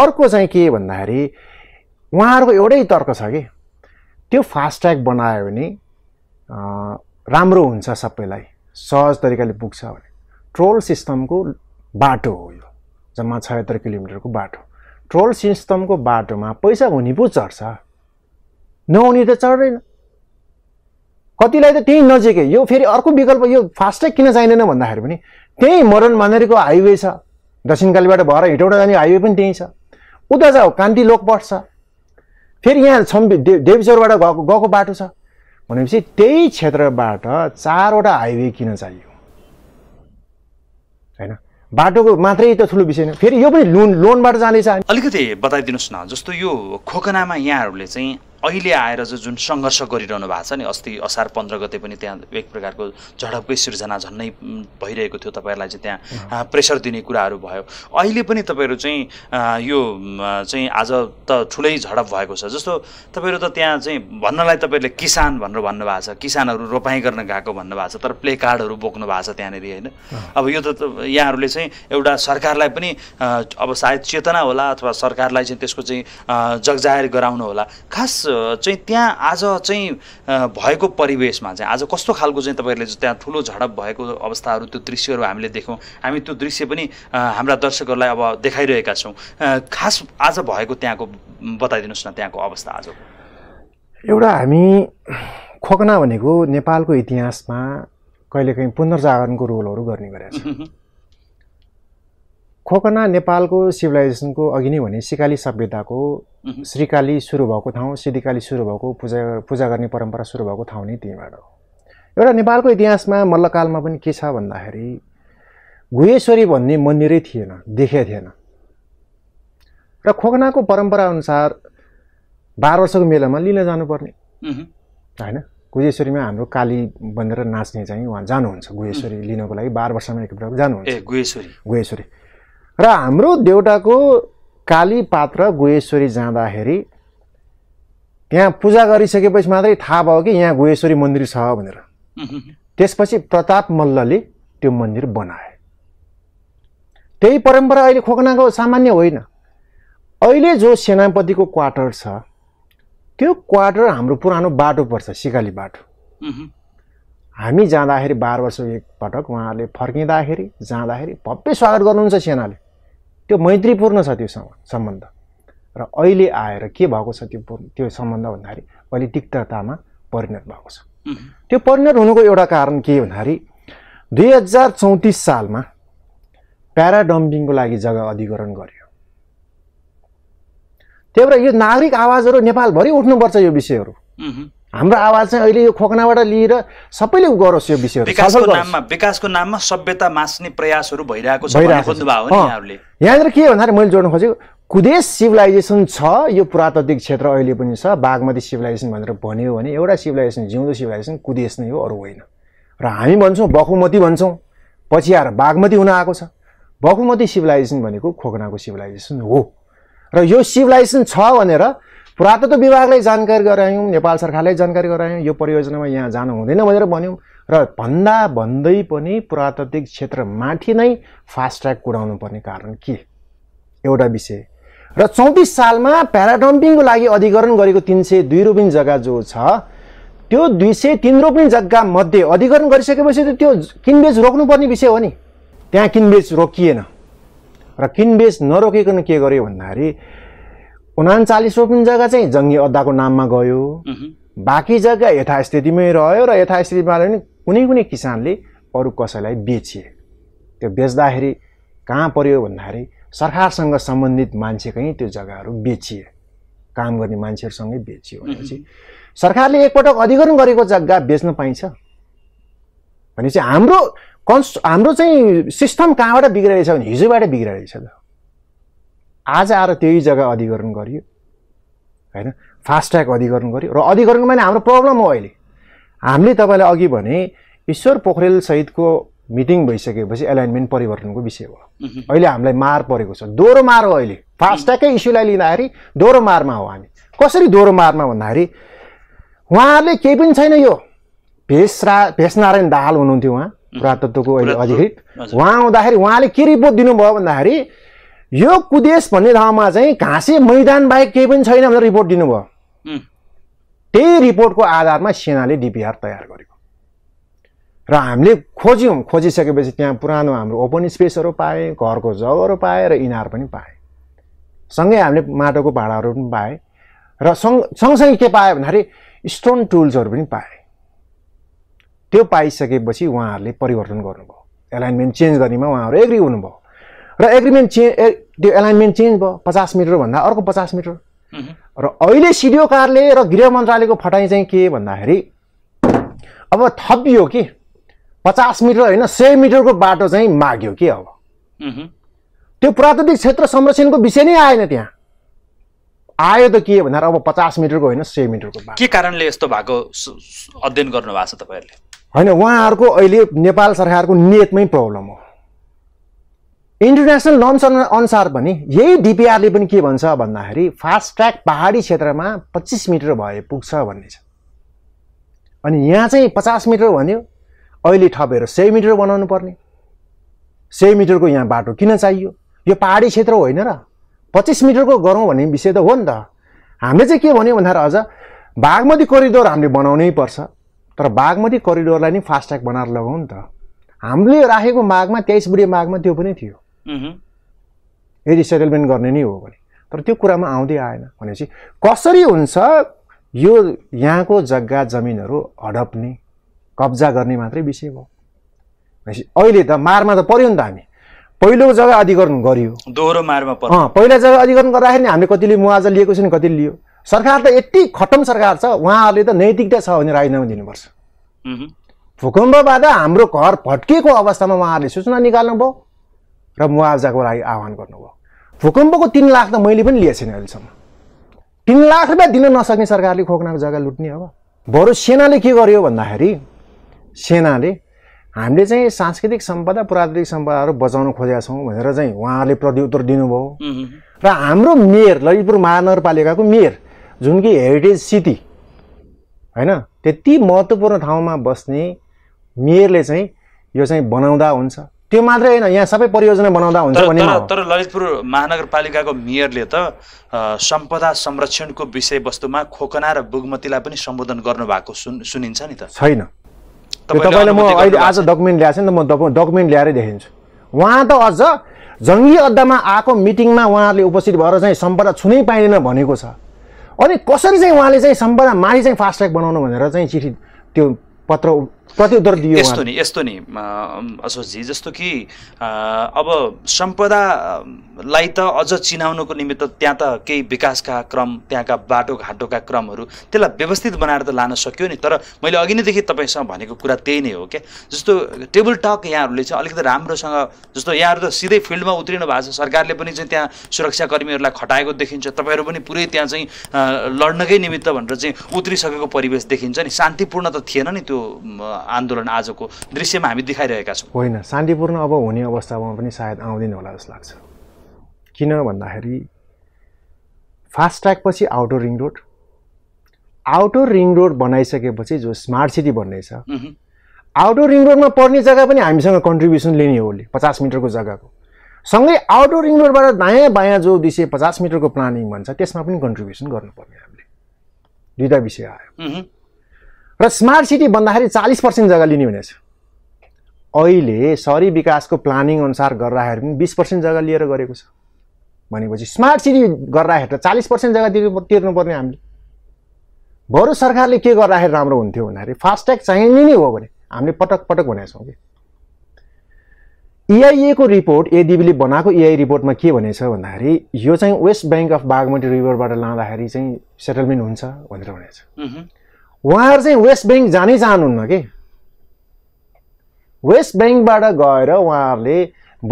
अर्को चाहिँ के भन्दाखेरि उहाँहरूको एउटै तर्क छ कि त्यो फास्ट्याग बनायो भने राम्रो हुन्छ सबैलाई सहज तरिकाले पुग्छ भने ट्रोल सिस्टमको बाटो हो यो जम्मा छयत्तर किलोमिटरको बाटो ट्रोल सिस्टमको बाटोमा पैसा हुने पो चढ्छ नहुने त चढ्दैन कतिलाई त त्यहीँ नजिकै यो फेरि अर्को विकल्प यो फास्टै किन चाहिँदैन भन्दाखेरि पनि त्यहीँ मरन मानेरीको हाइवे छ दक्षिणकालीबाट भएर हिटौँडा जाने हाइवे पनि त्यहीँ छ उता जाऊ कान्ति लोक पर्छ फेरि यहाँ छम्बी देवीचोरबाट गएको गएको बाटो छ भनेपछि त्यही क्षेत्रबाट चारवटा हाइवे किन चाहियो होइन बाटोको मात्रै त ठुलो विषय फेरि यो पनि लोन लोनबाट जाँदैछ अलिकति बताइदिनुहोस् न जस्तो यो खोकनामा यहाँहरूले चाहिँ अहिले आएर जो जुन सङ्घर्ष गरिरहनु भएको छ नि अस्ति असार पन्ध्र गते पनि त्यहाँ एक प्रकारको झडपकै सिर्जना झन्नै भइरहेको थियो तपाईँहरूलाई चाहिँ त्यहाँ प्रेसर दिने कुराहरू भयो अहिले पनि तपाईँहरू चाहिँ यो चाहिँ आज त ठुलै झडप भएको छ जस्तो तपाईँहरू त त्यहाँ चाहिँ भन्नलाई तपाईँहरूले किसान भनेर भन्नुभएको छ किसानहरू रोपाइँ गर्न गएको भन्नुभएको छ तर प्ले कार्डहरू बोक्नु भएको छ त्यहाँनिर होइन अब यो त यहाँहरूले चाहिँ एउटा सरकारलाई पनि अब सायद चेतना होला अथवा सरकारलाई चाहिँ त्यसको चाहिँ जगजाहेर गराउनु होला खास चाहिँ त्यहाँ आज चाहिँ भएको परिवेशमा चाहिँ आज कस्तो खालको चाहिँ तपाईँहरूले त्यहाँ ठुलो झडप भएको अवस्थाहरू त्यो दृश्यहरू हामीले देख्यौँ हामी त्यो दृश्य पनि हाम्रा दर्शकहरूलाई अब देखाइरहेका छौँ खास आज भएको त्यहाँको बताइदिनुहोस् न त्यहाँको अवस्था आज एउटा हामी खोकना भनेको नेपालको इतिहासमा कहिलेकाहीँ पुनर्जागरणको रोलहरू गर्ने गरेका छौँ खोकना नेपालको सिभिलाइजेसनको अघि नै भने सिकाली सभ्यताको श्रीकाली सुरु भएको ठाउँ सिद्धिकाली सुरु भएको पूजा पूजा गर्ने परम्परा सुरु भएको ठाउँ नै त्यहीँबाट हो एउटा नेपालको इतिहासमा मल्लकालमा पनि के छ भन्दाखेरि गुहेश्वरी भन्ने मन्दिरै थिएन देखे थिएन र खोकनाको परम्पराअनुसार बाह्र वर्षको मेलामा लिन जानुपर्ने होइन गुहेश्वरीमा हाम्रो काली बनेर नाच्ने चाहिँ उहाँ जानुहुन्छ गुहेश्वरी लिनको लागि बाह्र वर्षमा एकपल्ट जानुहुन्छ गुहेश्वरी गुहेश्वरी र हाम्रो देउटाको काली पात्र गुहेश्वरी जाँदाखेरि त्यहाँ पूजा गरिसकेपछि मात्रै थाहा भयो कि यहाँ गुहेश्वरी मन्दिर छ भनेर त्यसपछि प्रताप मल्लले त्यो मन्दिर बनाए त्यही परम्परा अहिले खोकनाको सामान्य होइन अहिले जो सेनापतिको क्वार्टर छ त्यो क्वार्टर हाम्रो पुरानो बाटो पर्छ सिकाली बाटो हामी जाँदाखेरि बाह्र वर्ष एकपटक उहाँहरूले फर्किँदाखेरि जाँदाखेरि भव्य स्वागत गर्नुहुन्छ सेनाले त्यो मैत्रीपूर्ण छ त्यो सम्बन्ध र अहिले आएर के भएको छ त्यो त्यो सम्बन्ध भन्दाखेरि अहिले तिक्ततामा परिणत भएको छ त्यो परिणत हुनुको एउटा कारण के भन्दाखेरि दुई हजार चौतिस सालमा प्याराडम्पिङको लागि जग्गा अधिग्रहण गर्यो त्यही भएर यो नागरिक आवाजहरू नेपालभरि उठ्नुपर्छ यो विषयहरू हाम्रो आवाज चाहिँ अहिले यो खोकनाबाट लिएर सबैले उ गरोस् यो विषय विकासको नाममा विकासको नाममा सभ्यता मास्ने प्रयासहरू भइरहेको छ यहाँनिर के भन्दाखेरि मैले जोड्नु खोजेको कुदेश सिभिलाइजेसन छ यो पुरातात्विक क्षेत्र अहिले पनि छ बागमती सिभिलाइजेसन भनेर भन्यो भने एउटा सिभिलाइजेसन जिउँदो सिभिलाइजेसन कुदेश नै हो अरू होइन र हामी भन्छौँ बखुमती भन्छौँ पछि आएर बागमती हुन आएको छ बखुमती सिभिलाइजेसन भनेको खोकनाको सिभिलाइजेसन हो र यो सिभिलाइजेसन छ भनेर पुरातत्व विभागलाई जानकारी गरायौँ नेपाल सरकारलाई जानकारी गरायौँ यो परियोजनामा यहाँ जानु हुँदैन भनेर भन्यौँ र भन्दा भन्दै पनि पुरातात्विक क्षेत्रमाथि नै फास्ट ट्र्याक कुडाउनु पर्ने कारण के एउटा विषय र चौतिस सालमा प्याराडम्पिङको लागि अधिकरण गरेको तिन सय दुई रोपिङ जग्गा जो छ त्यो दुई सय तिन रोपिङ जग्गा मध्ये अधिकरण गरिसकेपछि त त्यो किनबेच रोक्नुपर्ने विषय हो नि त्यहाँ किनबेच रोकिएन र किनबेच नरोकिकन के गर्यो भन्दाखेरि उनाचालिस रोपिन जग्गा चाहिँ जङ्गी अड्डाको नाममा गयो बाँकी जग्गा यथास्थितिमै रह्यो र यथास्थितिमा रह्यो भने कुनै कुनै किसानले अरू कसैलाई बेचिए त्यो बेच्दाखेरि कहाँ पर्यो भन्दाखेरि सरकारसँग सम्बन्धित मान्छेकै त्यो जग्गाहरू बेचिए काम गर्ने मान्छेहरूसँगै बेचियो भनेपछि सरकारले एकपटक अधिग्रहण गरेको जग्गा बेच्न पाइन्छ भनेपछि हाम्रो कन्स हाम्रो चाहिँ सिस्टम कहाँबाट बिग्रिरहेछ भने हिजोबाट बिग्रिरहेछ त आज आएर त्यही जग्गा अधिकरण गरियो होइन फास्ट्याग अधिकरण गरियो र अधिकरण माने हाम्रो प्रब्लम हो अहिले हामीले तपाईँलाई अघि भने ईश्वर पोखरेल सहितको मिटिङ भइसकेपछि एलाइनमेन्ट परिवर्तनको विषय हो अहिले हामीलाई मार परेको छ दोहोरो मार हो अहिले फास्ट्यागकै इस्युलाई लिँदाखेरि दोहोरो मारमा हो हामी कसरी दोहोरो मारमा भन्दाखेरि उहाँहरूले केही पनि छैन यो भेषरा भेषनारायण दाहाल हुनुहुन्थ्यो उहाँ पुरातत्वको अहिले अधिकृत उहाँ हुँदाखेरि उहाँले के रिपोर्ट दिनुभयो भन्दाखेरि यो कुदेश भन्ने ठाउँमा चाहिँ घाँसे मैदान बाहेक केही पनि छैन भनेर रिपोर्ट दिनुभयो त्यही रिपोर्टको आधारमा सेनाले डिपिआर तयार गरेको र हामीले खोज्यौँ खोजिसकेपछि त्यहाँ पुरानो हाम्रो ओपन स्पेसहरू पाएँ घरको जगहरू पाएँ र इनार पनि पाएँ सँगै हामीले माटोको भाँडाहरू पनि पाएँ र सँग सँगसँगै के पाएँ भन्दाखेरि स्टोन टुल्सहरू पनि पाएँ त्यो पाइसकेपछि उहाँहरूले परिवर्तन गर्नुभयो एलाइनमेन्ट चेन्ज गर्नेमा उहाँहरू एग्री हुनुभयो र एग्रिमेन्ट चेन्ज eh, त्यो एलाइनमेन्ट चेन्ज भयो पचास भन्दा अर्को पचास मिटर र अहिले सिडिओ कारले र गृह मन्त्रालयको फटाइ चाहिँ के भन्दाखेरि अब थपियो कि पचास मिटर होइन सय मिटरको बाटो चाहिँ माग्यो कि अब त्यो प्राकृतिक क्षेत्र संरक्षणको विषय नै आएन त्यहाँ आयो त के भन्दा अब पचास मिटरको होइन सय मिटरको के कारणले यस्तो भएको अध्ययन गर्नुभएको छ तपाईँहरूले होइन उहाँहरूको अहिले नेपाल सरकारको नियतमै प्रब्लम हो इन्टरनेसनल नर्म्स अनुसार पनि यही डिपिआरले पनि के भन्छ भन्दाखेरि फास्ट ट्र्याक पाहाडी क्षेत्रमा पच्चिस मिटर भए पुग्छ भन्ने छ अनि यहाँ चाहिँ पचास मिटर भन्यो अहिले ठपेर सय मिटर बनाउनु पर्ने सय मिटरको यहाँ बाटो किन चाहियो यो पाहाडी क्षेत्र होइन र पच्चिस मिटरको गरौँ भन्ने विषय त हो नि त हामीले चाहिँ के भन्यो भन्दाखेरि अझ बागमती करिडोर हामीले बनाउनै पर्छ तर बागमती करिडोरलाई नि फास्ट ट्र्याक बनाएर लगाउँ नि त हामीले राखेको मागमा तेइस बुढी मागमा त्यो पनि थियो यदि सेटलमेन्ट गर्ने नै हो भने तर त्यो कुरामा आउँदै आएन भनेपछि कसरी हुन्छ यो यहाँको जग्गा जमिनहरू हडप्ने कब्जा गर्ने मात्रै विषय भयो भनेपछि अहिले त मारमा त पऱ्यो नि त हामी पहिलो जग्गा अधिकरण गरियो दोहोरो मारमा अँ पहिला जग्गा अधिकरण गर्दाखेरि नि हामीले कतिले मुआजा लिएको छ नि कतिले लियो सरकार त यति खटम सरकार छ उहाँहरूले त नैतिकता छ भने राजीनामा दिनुपर्छ भूकम्पबाट हाम्रो घर भट्किएको अवस्थामा उहाँहरूले सूचना निकाल्नु निकाल्नुभयो र मुआवजाको लागि आह्वान गर्नुभयो भूकम्पको तिन लाख त मैले पनि लिएको छैन अहिलेसम्म तिन लाख रुपियाँ दिन नसक्ने सरकारले खोक्नाको जग्गा लुट्ने अब बरु सेनाले के गर्यो भन्दाखेरि सेनाले हामीले चाहिँ सांस्कृतिक सम्पदा पुरातात्विक सम्पदाहरू बचाउन खोजेका छौँ भनेर चाहिँ उहाँहरूले प्रत्युत्तर दिनुभयो र हाम्रो मेयर ललितपुर महानगरपालिकाको मेयर जुन कि हेरिटेज सिटी होइन त्यति महत्त्वपूर्ण ठाउँमा बस्ने मेयरले चाहिँ यो चाहिँ बनाउँदा हुन्छ त्यो मात्रै होइन यहाँ सबै परियोजना बनाउँदा हुन्छ भन्ने तर ललितपुर महानगरपालिकाको मेयरले त सम्पदा संरक्षणको विषयवस्तुमा खोकना र बुगमतीलाई पनि सम्बोधन गर्नु भएको सुन सुनिन्छ नि त छैन तपाईँले म अहिले आज डकुमेन्ट ल्याएको छु नि त म डकुमेन्ट ल्याएरै देखिन्छु उहाँ त अझ जङ्गी अड्डामा आएको मिटिङमा उहाँहरूले उपस्थित भएर चाहिँ सम्पदा छुनै पाइँदैन भनेको छ अनि कसरी चाहिँ उहाँले चाहिँ सम्पदा माथि चाहिँ फास्ट ट्र्याक बनाउनु भनेर चाहिँ चिठी त्यो पत्र प्रत्युत्तर दियो यस्तो नि यस्तो नि असोजी जस्तो कि अब सम्पदालाई त अझ चिनाउनुको निमित्त त्यहाँ त केही विकासका क्रम त्यहाँका बाटोघाटोका क्रमहरू त्यसलाई व्यवस्थित बनाएर त लान सक्यो नि तर मैले अघि नैदेखि तपाईँसँग भनेको कुरा त्यही नै हो क्या जस्तो टेबल टक यहाँहरूले चाहिँ अलिकति राम्रोसँग जस्तो यहाँहरू त सिधै फिल्डमा उत्रिनु भएको छ सरकारले पनि चाहिँ त्यहाँ सुरक्षाकर्मीहरूलाई खटाएको देखिन्छ तपाईँहरू पनि पुरै त्यहाँ चाहिँ लड्नकै निमित्त भनेर चाहिँ उत्रिसकेको परिवेश देखिन्छ नि शान्तिपूर्ण त थिएन नि त्यो आन्दोलन आजको दृश्यमा हामी देखाइरहेका छौँ होइन शान्तिपूर्ण अब हुने अवस्थामा पनि सायद आउँदैन होला जस्तो लाग्छ किन भन्दाखेरि फास्ट ट्र्याक पछि outer ring road outer ring road बनाइसकेपछि जो स्मार्ट सिटी भन्नेछ आउटर रिङ रोडमा पर्ने जग्गा पनि हामीसँग कन्ट्रिब्युसन लिने हो उसले पचास मिटरको जग्गाको सँगै आउटर रिङ रोडबाट दायाँ बायाँ जो दुई सय पचास मिटरको प्लानिङ भन्छ त्यसमा पनि कन्ट्रिब्युसन गर्नुपर्ने हामीले दुईवटा विषय आयो र स्मार्ट सिटी भन्दाखेरि चालिस पर्सेन्ट जग्गा लिने हुनेछ अहिले सहरी विकासको प्लानिङ अनुसार गर्दाखेरि पनि बिस पर्सेन्ट जग्गा लिएर गरेको छ भनेपछि स्मार्ट सिटी गर्दाखेरि त चालिस पर्सेन्ट जग्गा तिर्नु तिर्नुपर्ने हामीले बरु सरकारले के गर्दाखेरि राम्रो हुन्थ्यो भन्दाखेरि फास्ट्याग चाहिने नै हो भने हामीले पटक पटक भनेको छौँ कि इआइएको रिपोर्ट एडिबीले बनाएको इआई रिपोर्टमा के भनेछ भन्दाखेरि यो चाहिँ वेस्ट ब्याङ्क अफ बागमती रिभरबाट लाँदाखेरि चाहिँ सेटलमेन्ट हुन्छ भनेर भनेको छ उहाँहरू चाहिँ वेस्ट ब्याङ्क जानै चाहनुहुन्न कि वेस्ट ब्याङ्कबाट गएर उहाँहरूले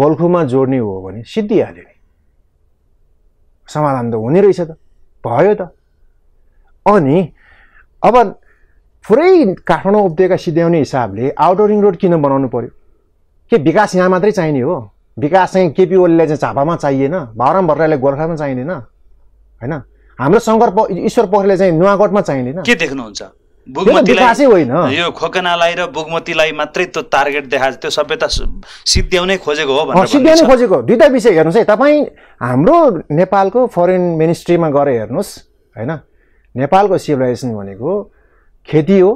बल्खुमा जोड्ने हो भने सिद्धिहाल्यो नि समाधान त हुने रहेछ त भयो त अनि अब पुरै काठमाडौँ उपत्यका सिद्ध्याउने हिसाबले रिङ रोड किन बनाउनु पर्यो के विकास यहाँ मात्रै चाहिने हो विकास चाहिँ केपी ओलीलाई चाहिँ झापामा चाहिएन बाबराम भट्टराईले गोर्खामा चाहिँदैन होइन हाम्रो शङ्कर ईश्वर पोखरेललाई चाहिँ नुवागढमा चाहिँदैन के देख्नुहुन्छ बुगमतीलाई होइन यो खोकनालाई र बुगमतीलाई मात्रै त्यो टार्गेट देखाएको त्यो सभ्यता सिद्ध्याउनै खोजेको हो भनेर सिद्ध्याउनै खोजेको दुईवटा विषय हेर्नुहोस् है तपाईँ हाम्रो नेपालको फरेन मिनिस्ट्रीमा गएर हेर्नुहोस् होइन नेपालको सिभिलाइजेसन भनेको खेती हो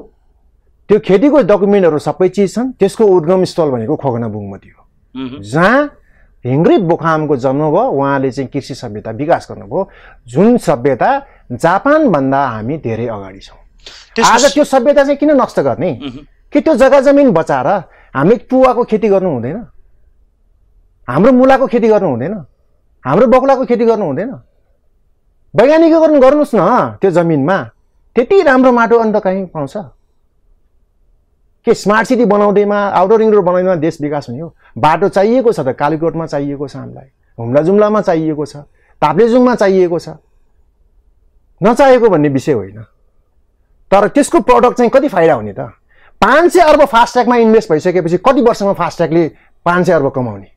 त्यो खेतीको डकुमेन्टहरू सबै चिज छन् त्यसको उद्गम स्थल भनेको खोकना बुगमती हो जहाँ हिङ्ग्रित बोखामको जन्म भयो उहाँले चाहिँ कृषि सभ्यता विकास गर्नुभयो जुन सभ्यता जापानभन्दा हामी धेरै अगाडि छौँ आज त्यो सभ्यता चाहिँ किन नष्ट गर्ने कि त्यो जग्गा जमिन बचाएर हामी पुवाको खेती गर्नु हुँदैन हाम्रो मुलाको खेती गर्नु हुँदैन हाम्रो बकुलाको खेती गर्नु हुँदैन वैज्ञानिकीकरण गर्नुहोस् न त्यो जमिनमा त्यति राम्रो माटो अन्त कहीँ पाउँछ के स्मार्ट सिटी बनाउँदैमा आउटर रिङ रोड बनाउँदैमा देश विकास हुने हो बाटो चाहिएको छ त कालीकोटमा चाहिएको छ हामीलाई हुम्ला जुम्लामा चाहिएको छ ताप्लेजुङमा चाहिएको छ नचाहिएको भन्ने विषय होइन तर त्यसको प्रडक्ट चाहिँ कति फाइदा हुने त पाँच सय अर्ब फास्ट्यागमा इन्भेस्ट भइसकेपछि कति वर्षमा फास्ट्यागले पाँच सय अर्ब कमाउने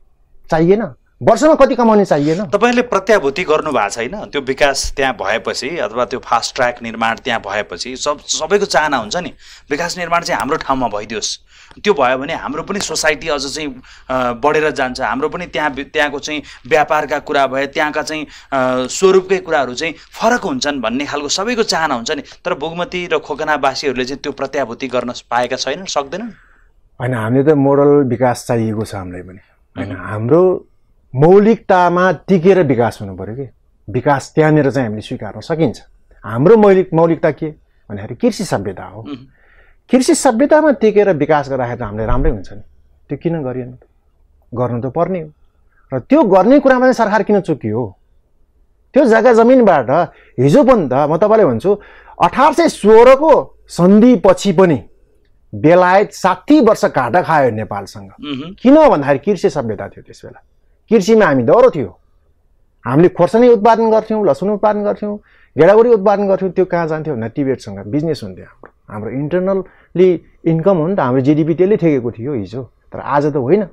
चाहिएन वर्षमा कति कमाउने चाहिएन तपाईँले प्रत्याभूति गर्नु भएको छैन त्यो विकास त्यहाँ भएपछि अथवा त्यो फास्ट ट्र्याक निर्माण त्यहाँ भएपछि सब सबैको चाहना हुन्छ नि विकास निर्माण चाहिँ हाम्रो ठाउँमा भइदियोस् त्यो भयो भने हाम्रो पनि सोसाइटी अझ चाहिँ बढेर जान्छ हाम्रो पनि त्यहाँ त्यहाँको चाहिँ व्यापारका कुरा भए त्यहाँका चाहिँ स्वरूपकै कुराहरू चाहिँ फरक हुन्छन् भन्ने खालको सबैको चाहना हुन्छ नि तर भोगमती र खोकनावासीहरूले चाहिँ त्यो प्रत्याभूति गर्न पाएका छैनन् सक्दैनन् होइन हामीले त मोडल विकास चाहिएको छ हामीलाई पनि होइन हाम्रो मौलिकतामा टिकेर विकास हुनु पऱ्यो कि विकास त्यहाँनिर चाहिँ हामीले स्वीकार्न सकिन्छ हाम्रो मौलिक मौलिकता के भन्दाखेरि कृषि सभ्यता हो कृषि सभ्यतामा टिकेर विकास गर्दाखेरि त हामीले राम्रै हुन्छ नि त्यो किन गरिएन त गर्नु त पर्ने हो र त्यो गर्ने कुरामा चाहिँ सरकार किन चुकियो त्यो जग्गा जमिनबाट हिजो पनि त म तपाईँलाई भन्छु अठार सय सोह्रको सन्धिपछि पनि बेलायत साठी वर्ष घाटा खायो नेपालसँग किन भन्दाखेरि कृषि सभ्यता थियो त्यस बेला कृषिमा हामी डह्रो थियो हामीले खोर्सानी उत्पादन गर्थ्यौँ लसुन उत्पादन गर्थ्यौँ घेडावरी उत्पादन गर्थ्यौँ त्यो कहाँ जान्थ्यो भन्दा टिबेटसँग बिजनेस हुन्थ्यो हाम्रो हाम्रो इन्टरनल्ली इन्कम हो नि त हाम्रो जिडिपी त्यसले ठेकेको थियो हिजो तर आज त होइन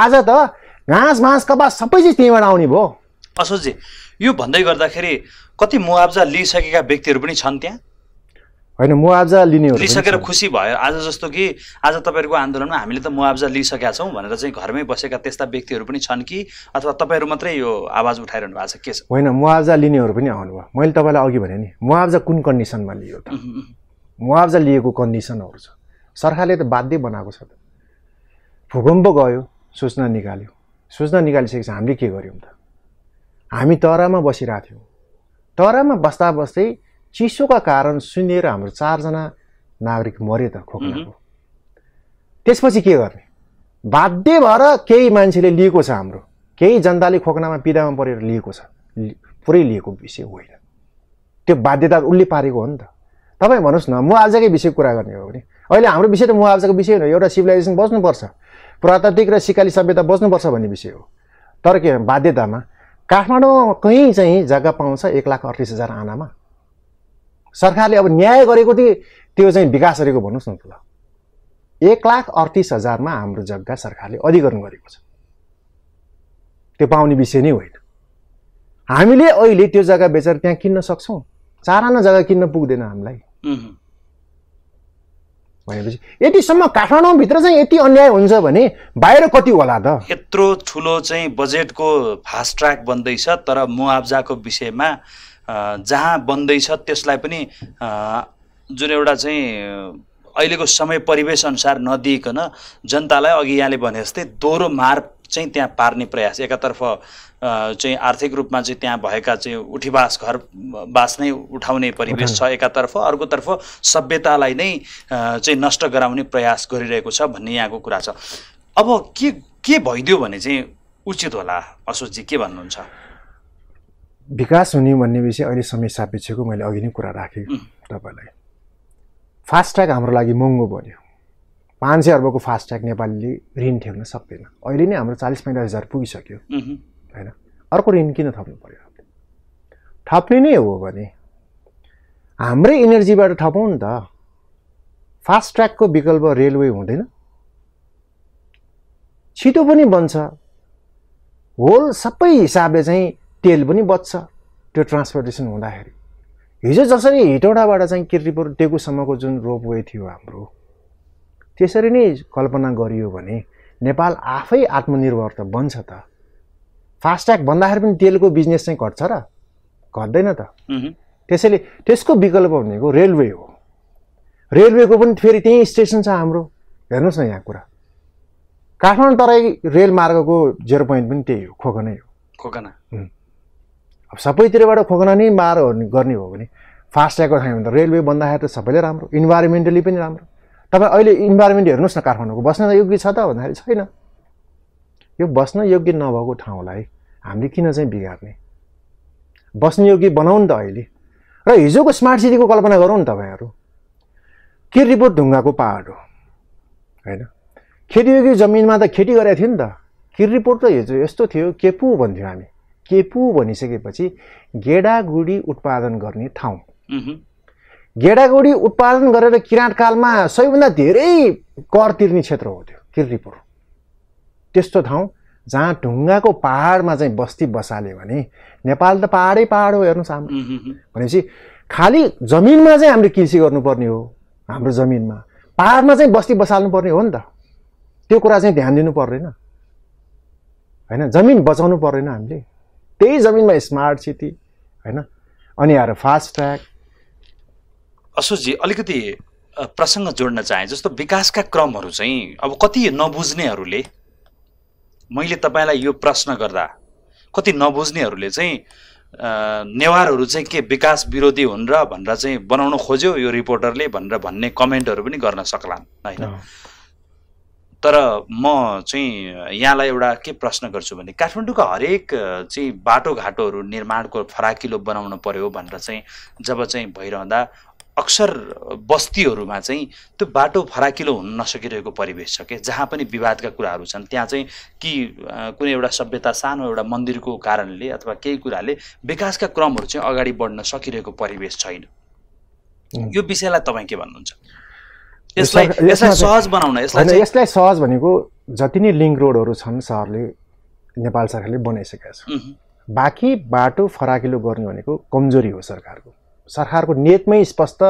आज त घाँस माँस कपास सबै चिज त्यहीँबाट आउने भयो असोजी यो भन्दै गर्दाखेरि कति मुआब्जा लिइसकेका व्यक्तिहरू पनि छन् त्यहाँ होइन मुआब्जा लिने लिइसकेर खुसी भयो आज जस्तो कि आज तपाईँहरूको आन्दोलनमा हामीले त मुआब्जा लिइसकेका छौँ भनेर चाहिँ घरमै बसेका त्यस्ता व्यक्तिहरू पनि छन् कि अथवा तपाईँहरू मात्रै यो आवाज उठाइरहनु भएको छ के छ होइन मुआब्जा लिनेहरू पनि आउनु भयो मैले तपाईँलाई अघि भने नि मुआब्जा कुन कन्डिसनमा लियो त मुआब्जा लिएको कन्डिसनहरू छ सरकारले त बाध्य बनाएको छ त भूकम्प गयो सूचना निकाल्यो सूचना निकालिसकेपछि हामीले के गर्यौँ त हामी तरामा बसिरहेको थियौँ तरामा बस्दा बस्दै चिसोका कारण सुन्निएर हाम्रो चारजना नागरिक मरे त खोक्नाको त्यसपछि के गर्ने बाध्य भएर केही मान्छेले लिएको छ हाम्रो केही जनताले खोक्नामा पिदामा परेर लिएको छ पुरै लिएको विषय होइन त्यो बाध्यता उसले पारेको हो नि त तपाईँ भन्नुहोस् न मुआब्जाकै विषय कुरा गर्ने हो भने अहिले हाम्रो विषय त मुआब्जाको विषय होइन एउटा सिभिलाइजेसन बस्नुपर्छ पुरातात्विक र सिकाली सभ्यता बस्नुपर्छ भन्ने विषय हो तर के बाध्यतामा काठमाडौँमा कहीँ चाहिँ जग्गा पाउँछ एक लाख अडतिस हजार आनामा सरकारले अब न्याय गरेको थिए त्यो चाहिँ विकास गरेको भन्नुहोस् न त ल एक लाख अडतिस हजारमा हाम्रो जग्गा सरकारले अधिकरण गरेको छ त्यो पाउने विषय नै होइन हामीले अहिले त्यो जग्गा बेचेर त्यहाँ किन्न सक्छौँ आना जग्गा किन्न पुग्दैन हामीलाई भनेपछि यतिसम्म काठमाडौँभित्र चाहिँ यति अन्याय हुन्छ भने बाहिर कति होला त यत्रो ठुलो चाहिँ बजेटको फास्ट ट्र्याक बन्दैछ तर मुआब्जाको विषयमा जहाँ बन्दैछ त्यसलाई पनि जुन एउटा चाहिँ अहिलेको समय परिवेश अनुसार नदिइकन जनतालाई अघि यहाँले भने जस्तै दोहोरो मार चाहिँ त्यहाँ पार्ने प्रयास एकातर्फ चाहिँ आर्थिक रूपमा चाहिँ त्यहाँ भएका चाहिँ उठीवास घर बास नै उठाउने परिवेश छ एकातर्फ अर्कोतर्फ सभ्यतालाई नै चाहिँ नष्ट गराउने प्रयास गरिरहेको छ भन्ने यहाँको कुरा छ अब के के भइदियो भने चाहिँ उचित होला असोजी के भन्नुहुन्छ विकास हुने भन्ने विषय अहिले समय सापेक्षको मैले अघि नै कुरा राखेँ तपाईँलाई फास्ट्याग हाम्रो लागि महँगो बन्यो पाँच सय अर्बको फास्ट्याग नेपालीले ऋण ठेक्न सक्दैन अहिले नै हाम्रो चालिस पैँतालिस हजार पुगिसक्यो होइन अर्को ऋण किन थप्नु पऱ्यो थप्ने नै हो भने हाम्रै इनर्जीबाट थपौँ नि त फास्ट फास्ट्यागको विकल्प रेलवे हुँदैन छिटो पनि बन्छ होल सबै हिसाबले चाहिँ तेल पनि बच्छ त्यो ट्रान्सपोर्टेसन हुँदाखेरि हिजो जसरी हिटौडाबाट चाहिँ किर्तिपुर डेकुसम्मको जुन रोपवे थियो हाम्रो त्यसरी नै कल्पना गरियो भने नेपाल आफै आत्मनिर्भर त बन्छ त फास्ट्याग भन्दाखेरि पनि तेलको बिजनेस चाहिँ घट्छ र घट्दैन त त्यसैले त्यसको विकल्प भनेको रेलवे हो रेलवेको पनि फेरि त्यहीँ स्टेसन छ हाम्रो हेर्नुहोस् न यहाँ कुरा काठमाडौँ तराई रेलमार्गको मार्गको जेरो पोइन्ट पनि त्यही हो खोकनै हो खोकना अब सबैतिरबाट खोक्न नै मार गर्ने हो भने फास्ट्यागको भने त रेलवे बन्दाखेरि त सबैले राम्रो इन्भाइरोमेन्टली पनि राम्रो तपाईँ अहिले इन्भाइरोमेन्ट हेर्नुहोस् न काठमाडौँको बस्न योग्य छ त भन्दाखेरि छैन यो बस्न योग्य नभएको ठाउँलाई हामीले किन चाहिँ बिगार्ने बस्न योग्य नि त अहिले र हिजोको स्मार्ट सिटीको कल्पना गरौँ नि तपाईँहरू के रिपोर्ट ढुङ्गाको पाहाड हो होइन खेतीयोग्य जमिनमा त खेती गरेको थियो नि त किर रिपोर्ट त हिजो यस्तो थियो केपु भन्थ्यौँ हामी केपु भनिसकेपछि गेडागुडी उत्पादन गर्ने ठाउँ गेडागुडी उत्पादन गरेर किराँतकालमा सबैभन्दा धेरै कर तिर्ने क्षेत्र हो त्यो किर्तिपुर त्यस्तो ठाउँ जहाँ ढुङ्गाको पाहाडमा चाहिँ बस्ती बसाल्यो भने नेपाल त पाहाडै पाहाड हो हेर्नुहोस् हाम्रो भनेपछि खालि जमिनमा चाहिँ हामीले कृषि गर्नुपर्ने हो हाम्रो जमिनमा पाहाडमा चाहिँ बस्ती बसाल्नु पर्ने हो नि त त्यो कुरा चाहिँ ध्यान दिनु पर्दैन होइन जमिन बचाउनु पर्दैन हामीले त्यही जमिनमा स्मार्ट सिटी होइन अनि आएर फास्ट ट्र्याक असोजी अलिकति प्रसङ्ग जोड्न चाहे जस्तो विकासका क्रमहरू चाहिँ अब कति नबुझ्नेहरूले मैले तपाईँलाई यो प्रश्न गर्दा कति नबुझ्नेहरूले चाहिँ नेवारहरू चाहिँ के विकास विरोधी हुन् र भनेर चाहिँ बनाउन खोज्यो यो रिपोर्टरले भनेर भन्ने कमेन्टहरू पनि गर्न सक्लान् होइन तर म चाहिँ यहाँलाई एउटा के प्रश्न गर्छु भने काठमाडौँको हरेक चाहिँ बाटोघाटोहरू निर्माणको फराकिलो बनाउनु पर्यो भनेर चाहिँ जब चाहिँ भइरहँदा अक्सर बस्तीहरूमा चाहिँ त्यो बाटो फराकिलो हुन नसकिरहेको परिवेश छ कि जहाँ पनि विवादका कुराहरू छन् त्यहाँ चाहिँ कि कुनै एउटा सभ्यता सानो एउटा मन्दिरको कारणले अथवा केही कुराले विकासका क्रमहरू चाहिँ अगाडि बढ्न सकिरहेको परिवेश छैन यो विषयलाई तपाईँ के भन्नुहुन्छ यसलाई यसलाई सहज बनाउन यसलाई यसलाई सहज भनेको जति नै लिङ्क रोडहरू छन् सहरले नेपाल सरकारले बनाइसकेका छ बाँकी बाटो फराकिलो गर्ने भनेको कमजोरी हो सरकारको सरकारको नेतमै स्पष्ट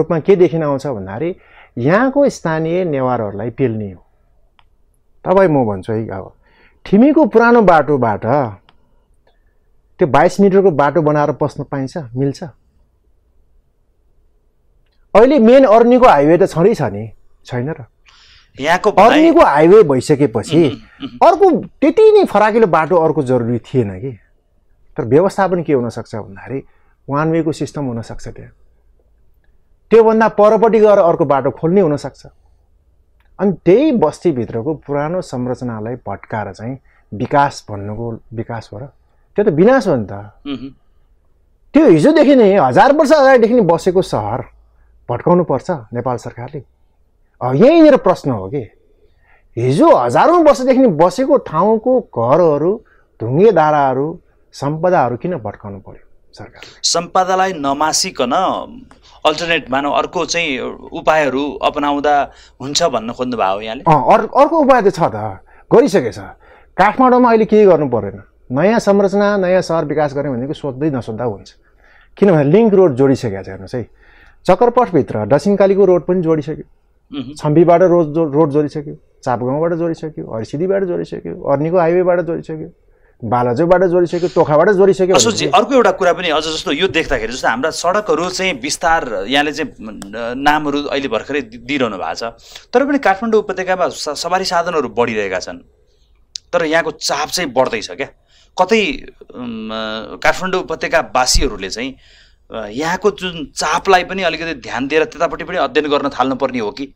रूपमा के देखिन आउँछ भन्दाखेरि यहाँको स्थानीय नेवारहरूलाई पेल्ने हो तपाईँ म भन्छु है अब ठिमीको पुरानो बाटोबाट त्यो बाइस मिटरको बाटो बनाएर पस्न पाइन्छ मिल्छ अहिले मेन अर्नीको हाइवे त छँदै छ नि छैन र यहाँको अर्नीको हाइवे भइसकेपछि अर्को त्यति नै फराकिलो बाटो अर्को जरुरी थिएन कि तर व्यवस्थापन के हुनसक्छ भन्दाखेरि वान वेको सिस्टम हुनसक्छ त्यहाँ त्योभन्दा परपट्टि गएर अर्को बाटो खोल्ने हुनसक्छ अनि त्यही बस्तीभित्रको पुरानो संरचनालाई भट्काएर चाहिँ विकास भन्नुको विकास हो र त्यो त विनाश हो नि त त्यो हिजोदेखि नै हजार वर्ष अगाडिदेखि बसेको सहर पर्छ नेपाल सरकारले मेरो प्रश्न हो कि हिजो हजारौँ वर्षदेखि बसेको ठाउँको घरहरू ढुङ्गे धाराहरू सम्पदाहरू किन भट्काउनु पर्यो सरकार सम्पदालाई नमासिकन अल्टरनेट मानव अर्को चाहिँ उपायहरू अपनाउँदा हुन्छ भन्न भयो यहाँले अर्को अर्को उपाय त छ त गरिसकेछ काठमाडौँमा अहिले केही गर्नु परेन नयाँ संरचना नयाँ सहर विकास गर्ने भनेको सोध्दै नसोद्धा हुन्छ किनभने लिङ्क रोड जोडिसकेको छ हेर्नुहोस् है चकरपटभित्र डसिङकालीको रोड पनि जोडिसक्यो छम्बीबाट रोड जो रोड जोडिसक्यो चापगाउँबाट जोडिसक्यो हरिसिडीबाट जोडिसक्यो अर्नीको हाइवेबाट जोडिसक्यो बालाजोबाट जोडिसक्यो टोखाबाट जोडिसक्यो अर्को एउटा कुरा पनि अझ जस्तो यो देख्दाखेरि जस्तो हाम्रा सडकहरू चाहिँ विस्तार यहाँले चाहिँ नामहरू अहिले भर्खरै दिइरहनु भएको छ तर पनि काठमाडौँ उपत्यकामा सवारी साधनहरू बढिरहेका छन् तर यहाँको चाप चाहिँ बढ्दैछ क्या कतै काठमाडौँ उपत्यकावासीहरूले चाहिँ यहाँको जुन चापलाई पनि अलिकति ध्यान दिएर त्यतापट्टि पनि अध्ययन गर्न थाल्नुपर्ने हो कि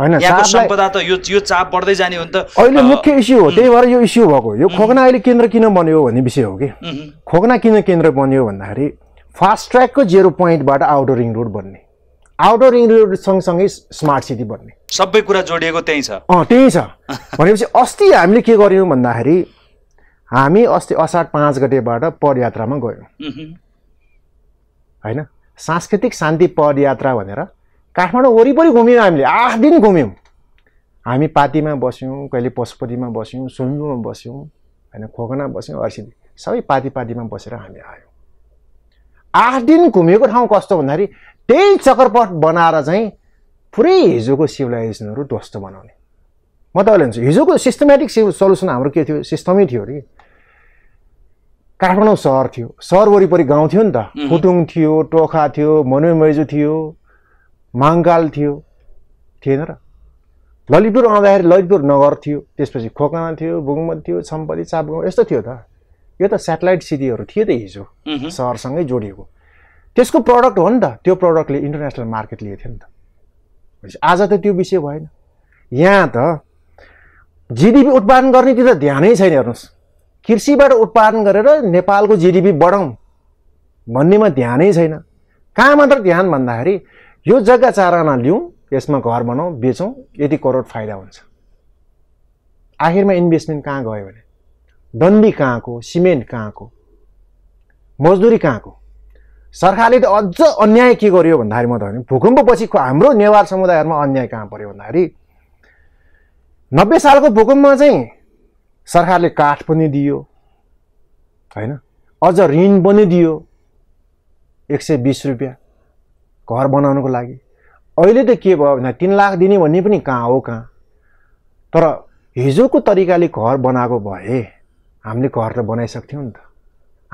सम्पदा त यो यो चाप बढ्दै जाने हो नि त अहिले मुख्य इस्यु हो त्यही भएर यो इस्यु भएको यो खोकना अहिले केन्द्र किन बन्यो भन्ने विषय हो कि खोकना किन केन्द्र बन्यो भन्दाखेरि फास्ट ट्र्याकको जेरो पोइन्टबाट आउटर रिङ रोड बन्ने आउटर रिङ रोड सँगसँगै स्मार्ट सिटी बन्ने सबै कुरा जोडिएको त्यही छ अँ त्यहीँ छ भनेपछि अस्ति हामीले के गर्यौँ भन्दाखेरि हामी अस्ति असार पाँच गतेबाट पदयात्रामा गयौँ होइन सांस्कृतिक शान्ति पदयात्रा भनेर काठमाडौँ वरिपरि घुम्यौँ हामीले आठ दिन घुम्यौँ हामी पातीमा बस्यौँ कहिले पशुपतिमा बस्यौँ सुम्बुमा बस्यौँ होइन खोकना बस्यौँ अर्सिली सबै पाती पातीमा बसेर हामी आयौँ आठ दिन घुमेको ठाउँ कस्तो भन्दाखेरि त्यही चक्करपट बनाएर चाहिँ पुरै हिजोको सिभिलाइजेसनहरू ध्वस्त बनाउने म तपाईँलाई भन्छु हिजोको सिस्टमेटिक सिभ सल्युसन हाम्रो के थियो सिस्टमै थियो अरे काठमाडौँ सहर थियो सहर वरिपरि गाउँ थियो नि त फुटुङ थियो टोखा थियो मनुमैजु थियो माङ्गाल थियो थिएन र ललितपुर आउँदाखेरि ललितपुर नगर थियो त्यसपछि खोकना थियो बुङमत थियो छम्पली चापगाउँ यस्तो थियो त यो त सेटेलाइट सिटीहरू थियो त हिजो सहरसँगै जोडिएको त्यसको प्रडक्ट हो नि त त्यो प्रडक्टले इन्टरनेसनल मार्केट लिएको थियो नि त आज त त्यो विषय भएन यहाँ त जिडिपी उत्पादन गर्नेतिर ध्यानै छैन हेर्नुहोस् कृषिबाट उत्पादन गरेर नेपालको जिडिपी बढाउँ भन्नेमा ध्यानै छैन कहाँ मात्र ध्यान भन्दाखेरि यो जग्गा चाराना लिउँ यसमा घर बनाउँ बेचौँ यति करोड फाइदा हुन्छ आखिरमा इन्भेस्टमेन्ट कहाँ गयो भने डन्डी कहाँको सिमेन्ट कहाँको मजदुरी कहाँको सरकारले त अझ अन्याय के गर्यो भन्दाखेरि म त भने भूकम्पपछि हाम्रो नेवार समुदायहरूमा अन्याय कहाँ पऱ्यो भन्दाखेरि नब्बे सालको भूकम्पमा चाहिँ सरकारले काठ पनि दियो होइन अझ ऋण पनि दियो एक सय बिस रुपियाँ घर बनाउनुको लागि अहिले त के भयो भन्दा तिन लाख दिने भन्ने पनि कहाँ हो कहाँ तर हिजोको तरिकाले घर बनाएको भए हामीले घर त बनाइसक्थ्यौँ नि त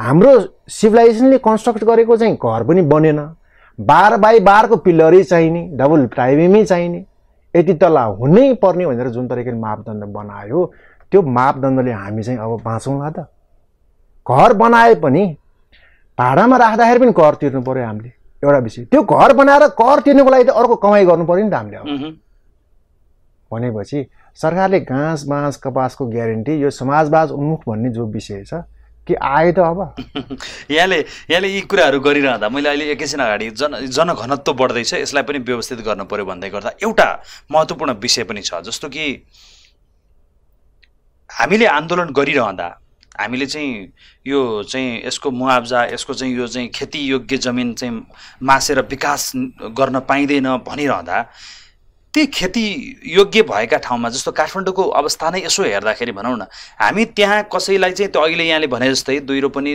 हाम्रो सिभिलाइजेसनले कन्स्ट्रक्ट गरेको चाहिँ घर पनि बनेन बार बाई बारको पिल्लरै चाहिने डबल टाइबिमै चाहिने यति तल हुनै पर्ने भनेर जुन तरिकाले मापदण्ड बनायो त्यो मापदण्डले हामी चाहिँ अब बाँचौँला त घर बनाए पनि भाडामा राख्दाखेरि पनि कर तिर्नु पऱ्यो हामीले एउटा विषय त्यो घर बनाएर कर तिर्नुको लागि त अर्को कमाइ गर्नु पऱ्यो नि त हामीले अब भनेपछि सरकारले घाँस बाँस कपासको ग्यारेन्टी यो समाजवाज उन्मुख भन्ने जो विषय छ कि आयो त अब यहाँले यहाँले यी कुराहरू गरिरहँदा मैले अहिले एकैछिन अगाडि जन जनघनत्व बढ्दैछ यसलाई पनि व्यवस्थित गर्नु पऱ्यो भन्दै गर्दा एउटा महत्त्वपूर्ण विषय पनि छ जस्तो कि हामीले आन्दोलन गरिरहँदा हामीले चाहिँ यो चाहिँ यसको मुआब्जा यसको चाहिँ यो चाहिँ खेतीयोग्य जमिन चाहिँ मासेर विकास गर्न पाइँदैन भनिरहँदा त्यही खेती योग्य भएका ठाउँमा जस्तो काठमाडौँको अवस्था नै यसो हेर्दाखेरि भनौँ न हामी त्यहाँ कसैलाई चाहिँ त्यो अहिले यहाँले भने जस्तै दुई रोपनी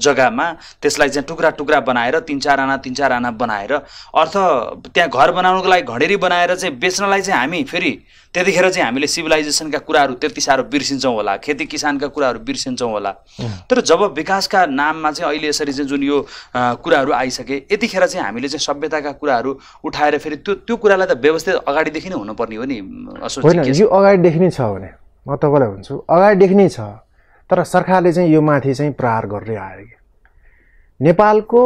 जग्गामा त्यसलाई चाहिँ टुक्रा टुक्रा बनाएर तिन चार आना तिन चार आना बनाएर अर्थ त्यहाँ घर बनाउनुको लागि घडेरी बनाएर चाहिँ बेच्नलाई चाहिँ हामी फेरि त्यतिखेर चाहिँ हामीले सिभिलाइजेसनका कुराहरू त्यति साह्रो बिर्सिन्छौँ होला खेती किसानका कुराहरू बिर्सिन्छौँ होला तर जब विकासका नाममा चाहिँ अहिले यसरी चाहिँ जुन यो कुराहरू आइसके यतिखेर चाहिँ हामीले चाहिँ सभ्यताका कुराहरू उठाएर फेरि त्यो त्यो कुरालाई त व्यवस्था जस्तै अगाडिदेखि नै हुनुपर्ने हो नि होइन यो अगाडिदेखि नै छ भने म तपाईँलाई भन्छु अगाडिदेखि नै छ तर सरकारले चाहिँ यो माथि चाहिँ प्रहार गर्दै आयो कि नेपालको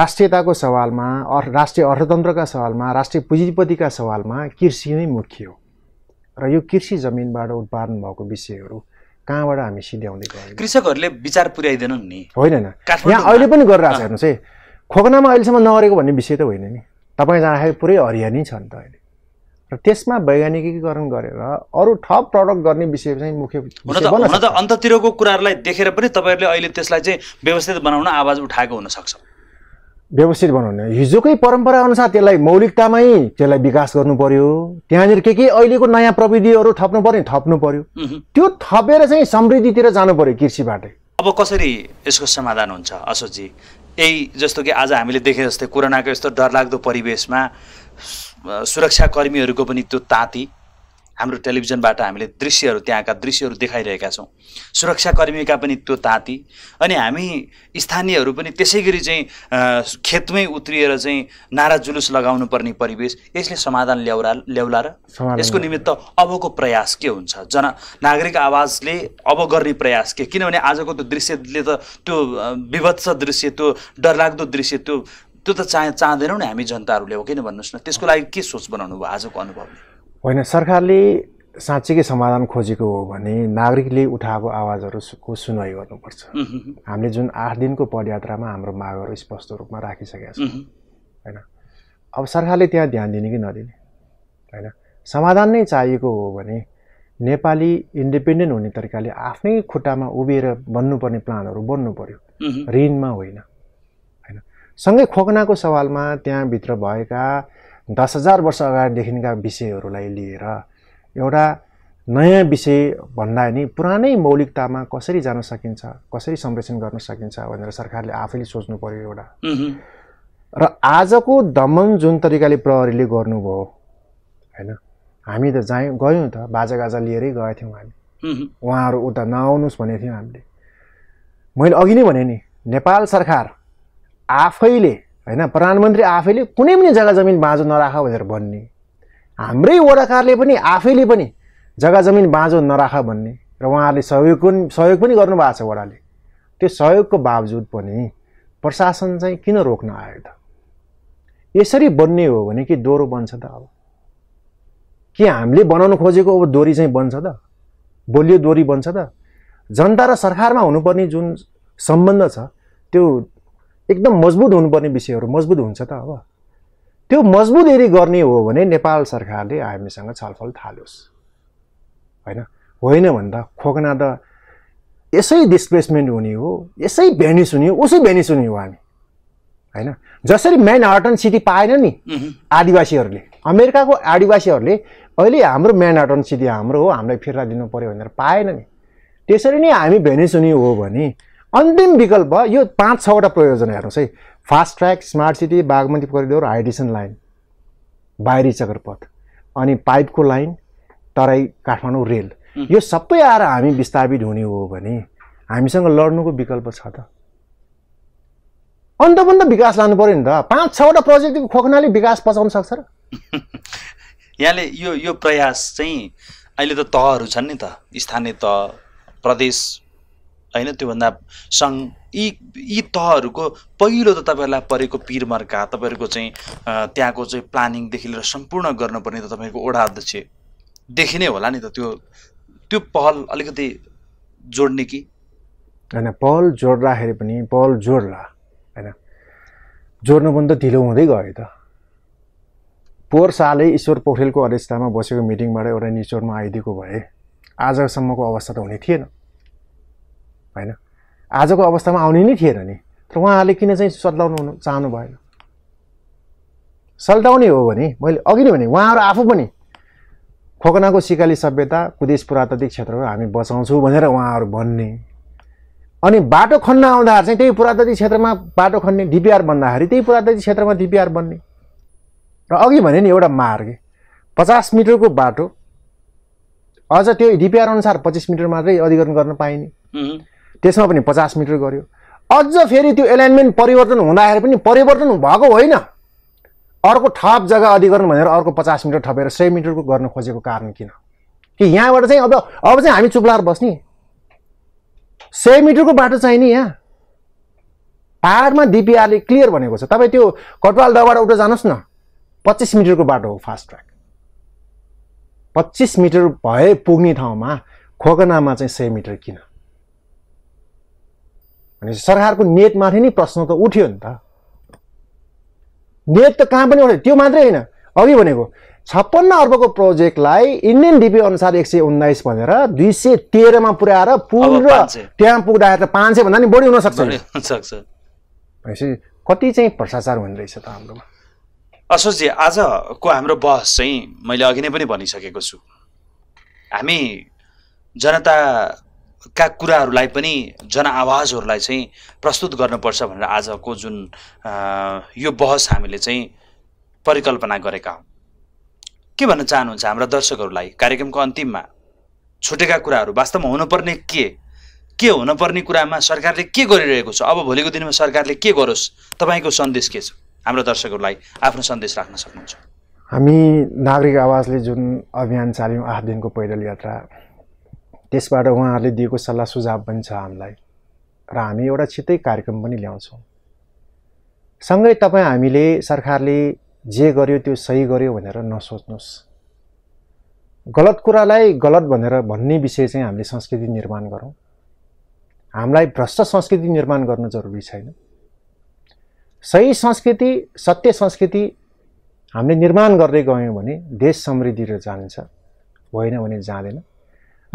राष्ट्रियताको सवालमा अर् राष्ट्रिय अर्थतन्त्रका सवालमा राष्ट्रिय पुँजीपतिका सवालमा कृषि नै मुख्य हो र यो कृषि जमिनबाट उत्पादन भएको विषयहरू कहाँबाट हामी सिध्याउँदै गयौँ कृषकहरूले विचार पुर्याइदिनु नि होइन यहाँ अहिले पनि गरिरहेको छ हेर्नुहोस् है खोकनामा अहिलेसम्म नगरेको भन्ने विषय त होइन नि तपाईँ जाँदाखेरि पुरै हरियाली नि त अहिले र त्यसमा वैज्ञानिकीकरण गरेर अरू थप प्रडक्ट गर्ने विषय चाहिँ मुख्य अन्ततिरको कुराहरूलाई देखेर पनि तपाईँहरूले अहिले त्यसलाई चाहिँ व्यवस्थित बनाउन आवाज उठाएको हुनसक्छ व्यवस्थित बनाउने हिजोकै परम्परा अनुसार त्यसलाई मौलिकतामै त्यसलाई विकास गर्नु पर्यो त्यहाँनिर के के अहिलेको नयाँ प्रविधिहरू थप्नु पर्ने थप्नु पर्यो त्यो थपेर चाहिँ समृद्धितिर जानु पर्यो कृषिबाटै अब कसरी यसको समाधान हुन्छ अशोकजी यही जस्तो कि आज हामीले देखे जस्तै कोरोनाको यस्तो डरलाग्दो परिवेशमा सुरक्षाकर्मीहरूको पनि त्यो ताती हाम्रो टेलिभिजनबाट हामीले दृश्यहरू त्यहाँका दृश्यहरू देखाइरहेका छौँ सुरक्षाकर्मीका पनि त्यो ताती अनि हामी स्थानीयहरू पनि त्यसै गरी चाहिँ खेतमै उत्रिएर चाहिँ नारा जुलुस लगाउनु पर्ने परिवेश यसले समाधान ल्याउला ल्याउला र यसको निमित्त अबको प्रयास के हुन्छ जन नागरिक आवाजले अब गर्ने प्रयास के किनभने आजको त्यो दृश्यले त त्यो विभत्स दृश्य त्यो डरलाग्दो दृश्य त्यो त्यो त चाह चाहँदैनौँ नि हामी जनताहरूले हो किन भन्नुहोस् न त्यसको लागि के सोच बनाउनु भयो आजको अनुभवले होइन सरकारले साँच्चीकै समाधान खोजेको हो भने नागरिकले उठाएको आवाजहरूको सुनवाई गर्नुपर्छ हामीले जुन आठ दिनको पदयात्रामा हाम्रो मागहरू स्पष्ट रूपमा राखिसकेका छौँ होइन अब सरकारले त्यहाँ ध्यान दिने कि नदिने होइन समाधान नै चाहिएको हो भने नेपाली इन्डिपेन्डेन्ट हुने तरिकाले आफ्नै खुट्टामा उभिएर बन्नुपर्ने प्लानहरू बन्नु पऱ्यो ऋणमा होइन होइन सँगै खोकनाको सवालमा त्यहाँभित्र भएका दस हजार वर्ष अगाडिदेखिका विषयहरूलाई लिएर एउटा नयाँ विषय भन्दा नि पुरानै मौलिकतामा कसरी जान सकिन्छ कसरी संरक्षण गर्न सकिन्छ भनेर सरकारले आफैले सोच्नु पऱ्यो एउटा र आजको दमन जुन तरिकाले प्रहरीले गर्नुभयो होइन हामी त जायौँ गयौँ त बाजागाजा लिएरै गएको थियौँ हामी उहाँहरू उता नआउनुहोस् भनेको थियौँ हामीले मैले अघि नै भने नि नेपाल सरकार आफैले होइन प्रधानमन्त्री आफैले कुनै पनि जग्गा जमिन बाँझो नराख भनेर भन्ने हाम्रै वडाकारले पनि आफैले पनि जग्गा जमिन बाँझो नराख भन्ने र उहाँहरूले सहयोग पनि सहयोग पनि गर्नुभएको छ वडाले त्यो सहयोगको बावजुद पनि प्रशासन चाहिँ किन रोक्न आयो त यसरी बन्ने हो भने कि दोहोरो बन्छ त अब के हामीले बनाउनु खोजेको अब डोरी चाहिँ बन्छ त बोलियो डोरी बन्छ त जनता र सरकारमा हुनुपर्ने जुन सम्बन्ध छ त्यो एकदम मजबुत हुनुपर्ने विषयहरू मजबुत हुन्छ त अब त्यो मजबुत यदि गर्ने हो भने नेपाल सरकारले हामीसँग छलफल थालोस् होइन होइन भन्दा खोकना त यसै डिस्प्लेसमेन्ट हुने हो यसै भेनिस हुने हो उसै भेनिस हुने हो हामी होइन जसरी म्यानहाटन सिटी पाएन नि आदिवासीहरूले अमेरिकाको आदिवासीहरूले अहिले हाम्रो म्यानहाटन सिटी हाम्रो हो हामीलाई फिर्ता दिनु पऱ्यो भनेर पाएन नि त्यसरी नै हामी भेनिस हुने हो भने अन्तिम विकल्प यो पाँच छवटा प्रयोजन हेर्नुहोस् है fast track smart city Bagmati corridor hydration line बाहिरी चक्रपथ अनि पाइपको लाइन तराई काठमाडौँ रेल यो सबै आएर हामी विस्थापित हुने हो भने हामीसँग लड्नुको विकल्प छ त अन्त पनि त विकास लानु पऱ्यो नि त पाँच छवटा प्रोजेक्टको खोक्नाले विकास पचाउन सक्छ र यहाँले यो यो प्रयास चाहिँ अहिले त तहहरू छन् नि त स्थानीय तह प्रदेश होइन त्योभन्दा सङ्घ यी यी तहहरूको पहिलो त तपाईँहरूलाई परेको पिरमर्का तपाईँहरूको चाहिँ त्यहाँको चाहिँ प्लानिङदेखि लिएर सम्पूर्ण गर्नुपर्ने त तपाईँको ओडा अध्यक्षदेखि नै होला नि त त्यो त्यो पहल अलिकति जोड्ने कि होइन पहल जोड्दाखेरि पनि पहल जोड्ला होइन जोड्नु पनि त ढिलो हुँदै गयो त पोहोर सालै ईश्वर पोखरेलको अध्यक्षतामा बसेको मिटिङबाट एउटा निचोडमा आइदिएको भए आजसम्मको अवस्था त हुने थिएन होइन आजको अवस्थामा आउने नै थिएन नि तर उहाँहरूले किन चाहिँ सल्लाउनु चाहनु भएन सल्टाउने हो भने मैले अघि नै भने उहाँहरू आफू पनि खोकनाको सिकाली सभ्यता कुदेश पुरातात्विक क्षेत्रमा हामी बचाउँछौँ भनेर उहाँहरू भन्ने अनि बाटो खन्न आउँदाखेरि चाहिँ त्यही पुरातात्विक क्षेत्रमा बाटो खन्ने डिपिआर बन्दाखेरि त्यही पुरातात्विक क्षेत्रमा डिपिआर बन्ने र अघि भने नि एउटा मार्ग पचास मिटरको बाटो अझ त्यो डिपिआर अनुसार पच्चिस मिटर मात्रै अधिग्रहण गर्न पाइने त्यसमा पनि पचास मिटर गऱ्यो अझ फेरि त्यो एलाइनमेन्ट परिवर्तन हुँदाखेरि पनि परिवर्तन भएको होइन अर्को थप जग्गा अधिकरण भनेर अर्को पचास मिटर थपेर सय मिटरको गर्न खोजेको कारण किन कि यहाँबाट चाहिँ अब अब चाहिँ हामी चुप्लाएर बस्ने सय मिटरको बाटो चाहिँ नि यहाँ पाहाडमा डिपिआरले क्लियर भनेको छ तपाईँ त्यो कटवाल दबाट उठ जानुहोस् न पच्चिस मिटरको बाटो हो फास्ट ट्र्याक पच्चिस मिटर भए पुग्ने ठाउँमा खोकनामा चाहिँ सय मिटर किन भनेपछि सरकारको नेटमाथि नि प्रश्न त उठ्यो नि त नेट त कहाँ पनि उठ्यो त्यो मात्रै होइन अघि भनेको छप्पन्न अर्बको प्रोजेक्टलाई इन्डियन डिपी अनुसार एक सय उन्नाइस भनेर दुई सय तेह्रमा पुर्याएर पुग्नु त्यहाँ पुग्दाखेरि त पाँच सय भन्दा नि बढी हुनसक्छ भनेपछि कति चाहिँ भ्रष्टाचार हुने रहेछ त हाम्रोमा असोजी आजको हाम्रो बहस चाहिँ मैले अघि नै पनि भनिसकेको छु हामी जनता का कुराहरूलाई पनि जनआवाजहरूलाई चाहिँ प्रस्तुत गर्नुपर्छ भनेर आजको जुन यो बहस हामीले चाहिँ परिकल्पना गरेका हौँ के भन्न चाहनुहुन्छ हाम्रा दर्शकहरूलाई कार्यक्रमको अन्तिममा छुटेका कुराहरू वास्तवमा हुनुपर्ने के के हुनुपर्ने कुरामा सरकारले के गरिरहेको छ अब भोलिको दिनमा सरकारले के गरोस् तपाईँको सन्देश के छ हाम्रो दर्शकहरूलाई आफ्नो सन्देश राख्न सक्नुहुन्छ हामी नागरिक आवाजले जुन अभियान चाल्यौँ आठ दिनको पैदल यात्रा त्यसबाट उहाँहरूले दिएको सल्लाह सुझाव पनि छ हामीलाई र हामी एउटा छिट्टै कार्यक्रम पनि ल्याउँछौँ सँगै तपाईँ हामीले सरकारले जे गर्यो त्यो सही गर्यो भनेर नसोच्नुहोस् गलत कुरालाई गलत भनेर भन्ने विषय चाहिँ हामीले संस्कृति निर्माण गरौँ हामीलाई भ्रष्ट संस्कृति निर्माण गर्न जरुरी छैन सही संस्कृति सत्य संस्कृति हामीले निर्माण गर्दै गयौँ भने देश समृद्धि र जान्छ होइन भने जाँदैन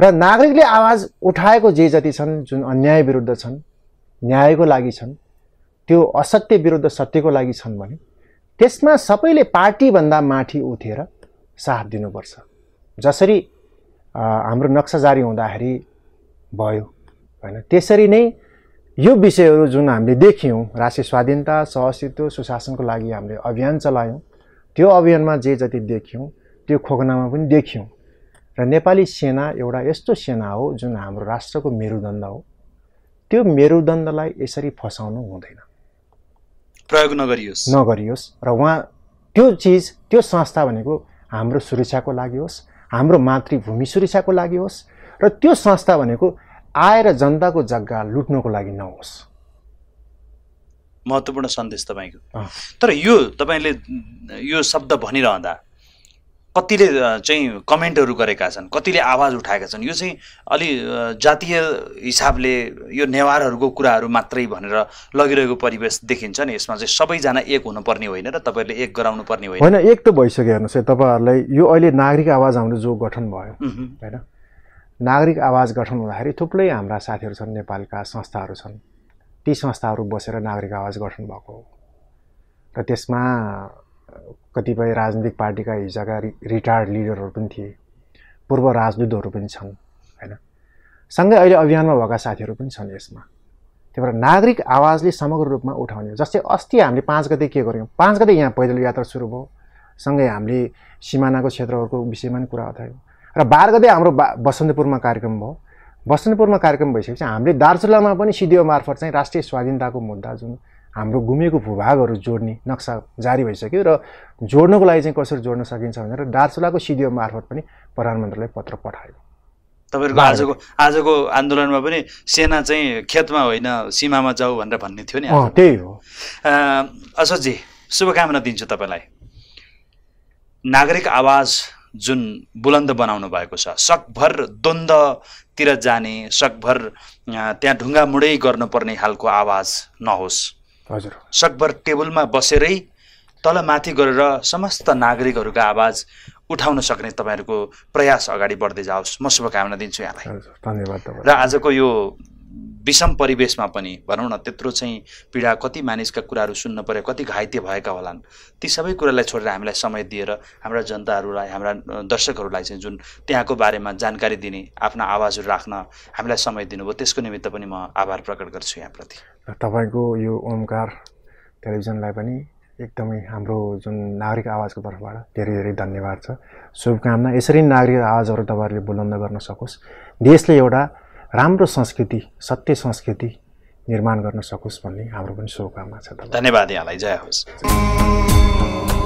र नागरिकले आवाज उठाएको जे जति छन् जुन अन्याय विरुद्ध छन् न्यायको लागि छन् त्यो असत्य विरुद्ध सत्यको लागि छन् भने त्यसमा सबैले पार्टीभन्दा माथि उठेर साथ दिनुपर्छ जसरी हाम्रो नक्सा जारी हुँदाखेरि भयो होइन त्यसरी नै यो विषयहरू जुन हामीले देख्यौँ राष्ट्रिय स्वाधीनता सहअस्तित्व सुशासनको लागि हामीले अभियान चलायौँ त्यो अभियानमा जे जति देख्यौँ त्यो खोकनामा पनि देख्यौँ र नेपाली सेना एउटा यस्तो सेना हो जुन हाम्रो राष्ट्रको मेरुदण्ड हो त्यो मेरुदण्डलाई यसरी फसाउनु हुँदैन प्रयोग नगरियोस् नगरियोस् र उहाँ त्यो चिज त्यो संस्था भनेको हाम्रो सुरक्षाको लागि होस् हाम्रो मातृभूमि सुरक्षाको लागि होस् र त्यो संस्था भनेको आएर जनताको जग्गा लुट्नको लागि नहोस् महत्त्वपूर्ण सन्देश तपाईँको तर यो तपाईँले यो शब्द भनिरहँदा कतिले चाहिँ कमेन्टहरू गरेका छन् कतिले आवाज उठाएका छन् यो चाहिँ अलि जातीय हिसाबले यो नेवारहरूको कुराहरू मात्रै भनेर लगिरहेको परिवेश देखिन्छ नि यसमा चाहिँ सबैजना एक हुनुपर्ने होइन र तपाईँहरूले एक गराउनु पर्ने होइन होइन एक त भइसक्यो हेर्नुहोस् है तपाईँहरूलाई यो अहिले नागरिक आवाज हाम्रो जो गठन भयो होइन नागरिक आवाज गठन हुँदाखेरि थुप्रै हाम्रा साथीहरू छन् नेपालका संस्थाहरू छन् ती संस्थाहरू बसेर नागरिक आवाज गठन भएको हो र त्यसमा कतिपय राजनीतिक पार्टीका हिजोका रि रिटायर्ड लिडरहरू पनि थिए पूर्व राजदूतहरू पनि छन् होइन सँगै अहिले अभियानमा भएका साथीहरू पनि छन् यसमा त्यही भएर नागरिक आवाजले समग्र रूपमा उठाउने जस्तै अस्ति हामीले पाँच गते के गऱ्यौँ पाँच गते यहाँ पैदल यात्रा सुरु भयो सँगै हामीले सिमानाको क्षेत्रहरूको विषयमा पनि कुरा उठायौँ र बाह्र गते हाम्रो बा बसन्तपुरमा कार्यक्रम भयो बसन्तपुरमा कार्यक्रम भइसकेपछि हामीले दार्चुलामा पनि सिडिओ मार्फत चाहिँ राष्ट्रिय स्वाधीनताको मुद्दा जुन हाम्रो घुमेको भूभागहरू जोड्ने नक्सा जारी भइसक्यो र जोड्नको लागि चाहिँ कसरी जोड्न सकिन्छ भनेर दार्चुलाको सिडिओ मार्फत पनि प्रधानमन्त्रीलाई पत्र पठायो तपाईँहरूको आजको आजको आन्दोलनमा पनि सेना चाहिँ खेतमा होइन सीमामा जाऊ भनेर भन्ने थियो नि त्यही हो अशोकजी शुभकामना दिन्छु तपाईँलाई नागरिक आवाज जुन बुलन्द बनाउनु भएको छ सकभर द्वन्द्वतिर जाने सकभर त्यहाँ ढुङ्गा मुडै गर्नुपर्ने खालको आवाज नहोस् हजुर सकभर टेबलमा बसेरै तलमाथि गरेर समस्त नागरिकहरूको आवाज उठाउन सक्ने तपाईँहरूको प्रयास अगाडि बढ्दै जाओस् म शुभकामना दिन्छु यहाँलाई धन्यवाद र आजको यो विषम परिवेशमा पनि भनौँ न त्यत्रो चाहिँ पीडा कति मानिसका कुराहरू सुन्न पऱ्यो कति घाइते भएका होलान् ती सबै कुरालाई छोडेर हामीलाई समय दिएर हाम्रा जनताहरूलाई हाम्रा दर्शकहरूलाई चाहिँ जुन त्यहाँको बारेमा जानकारी दिने आफ्ना आवाजहरू राख्न हामीलाई समय दिनुभयो त्यसको निमित्त पनि म आभार प्रकट गर्छु यहाँप्रति तपाईँको यो ओमकार टेलिभिजनलाई पनि एकदमै हाम्रो जुन नागरिक आवाजको तर्फबाट धेरै धेरै धन्यवाद छ शुभकामना यसरी नागरिक आवाजहरू तपाईँहरूले बुलन्द गर्न सकोस् देशले एउटा राम्रो संस्कृति सत्य संस्कृति निर्माण गर्न सकोस् भन्ने हाम्रो पनि शुभकामना छ धन्यवाद यहाँलाई जय होस्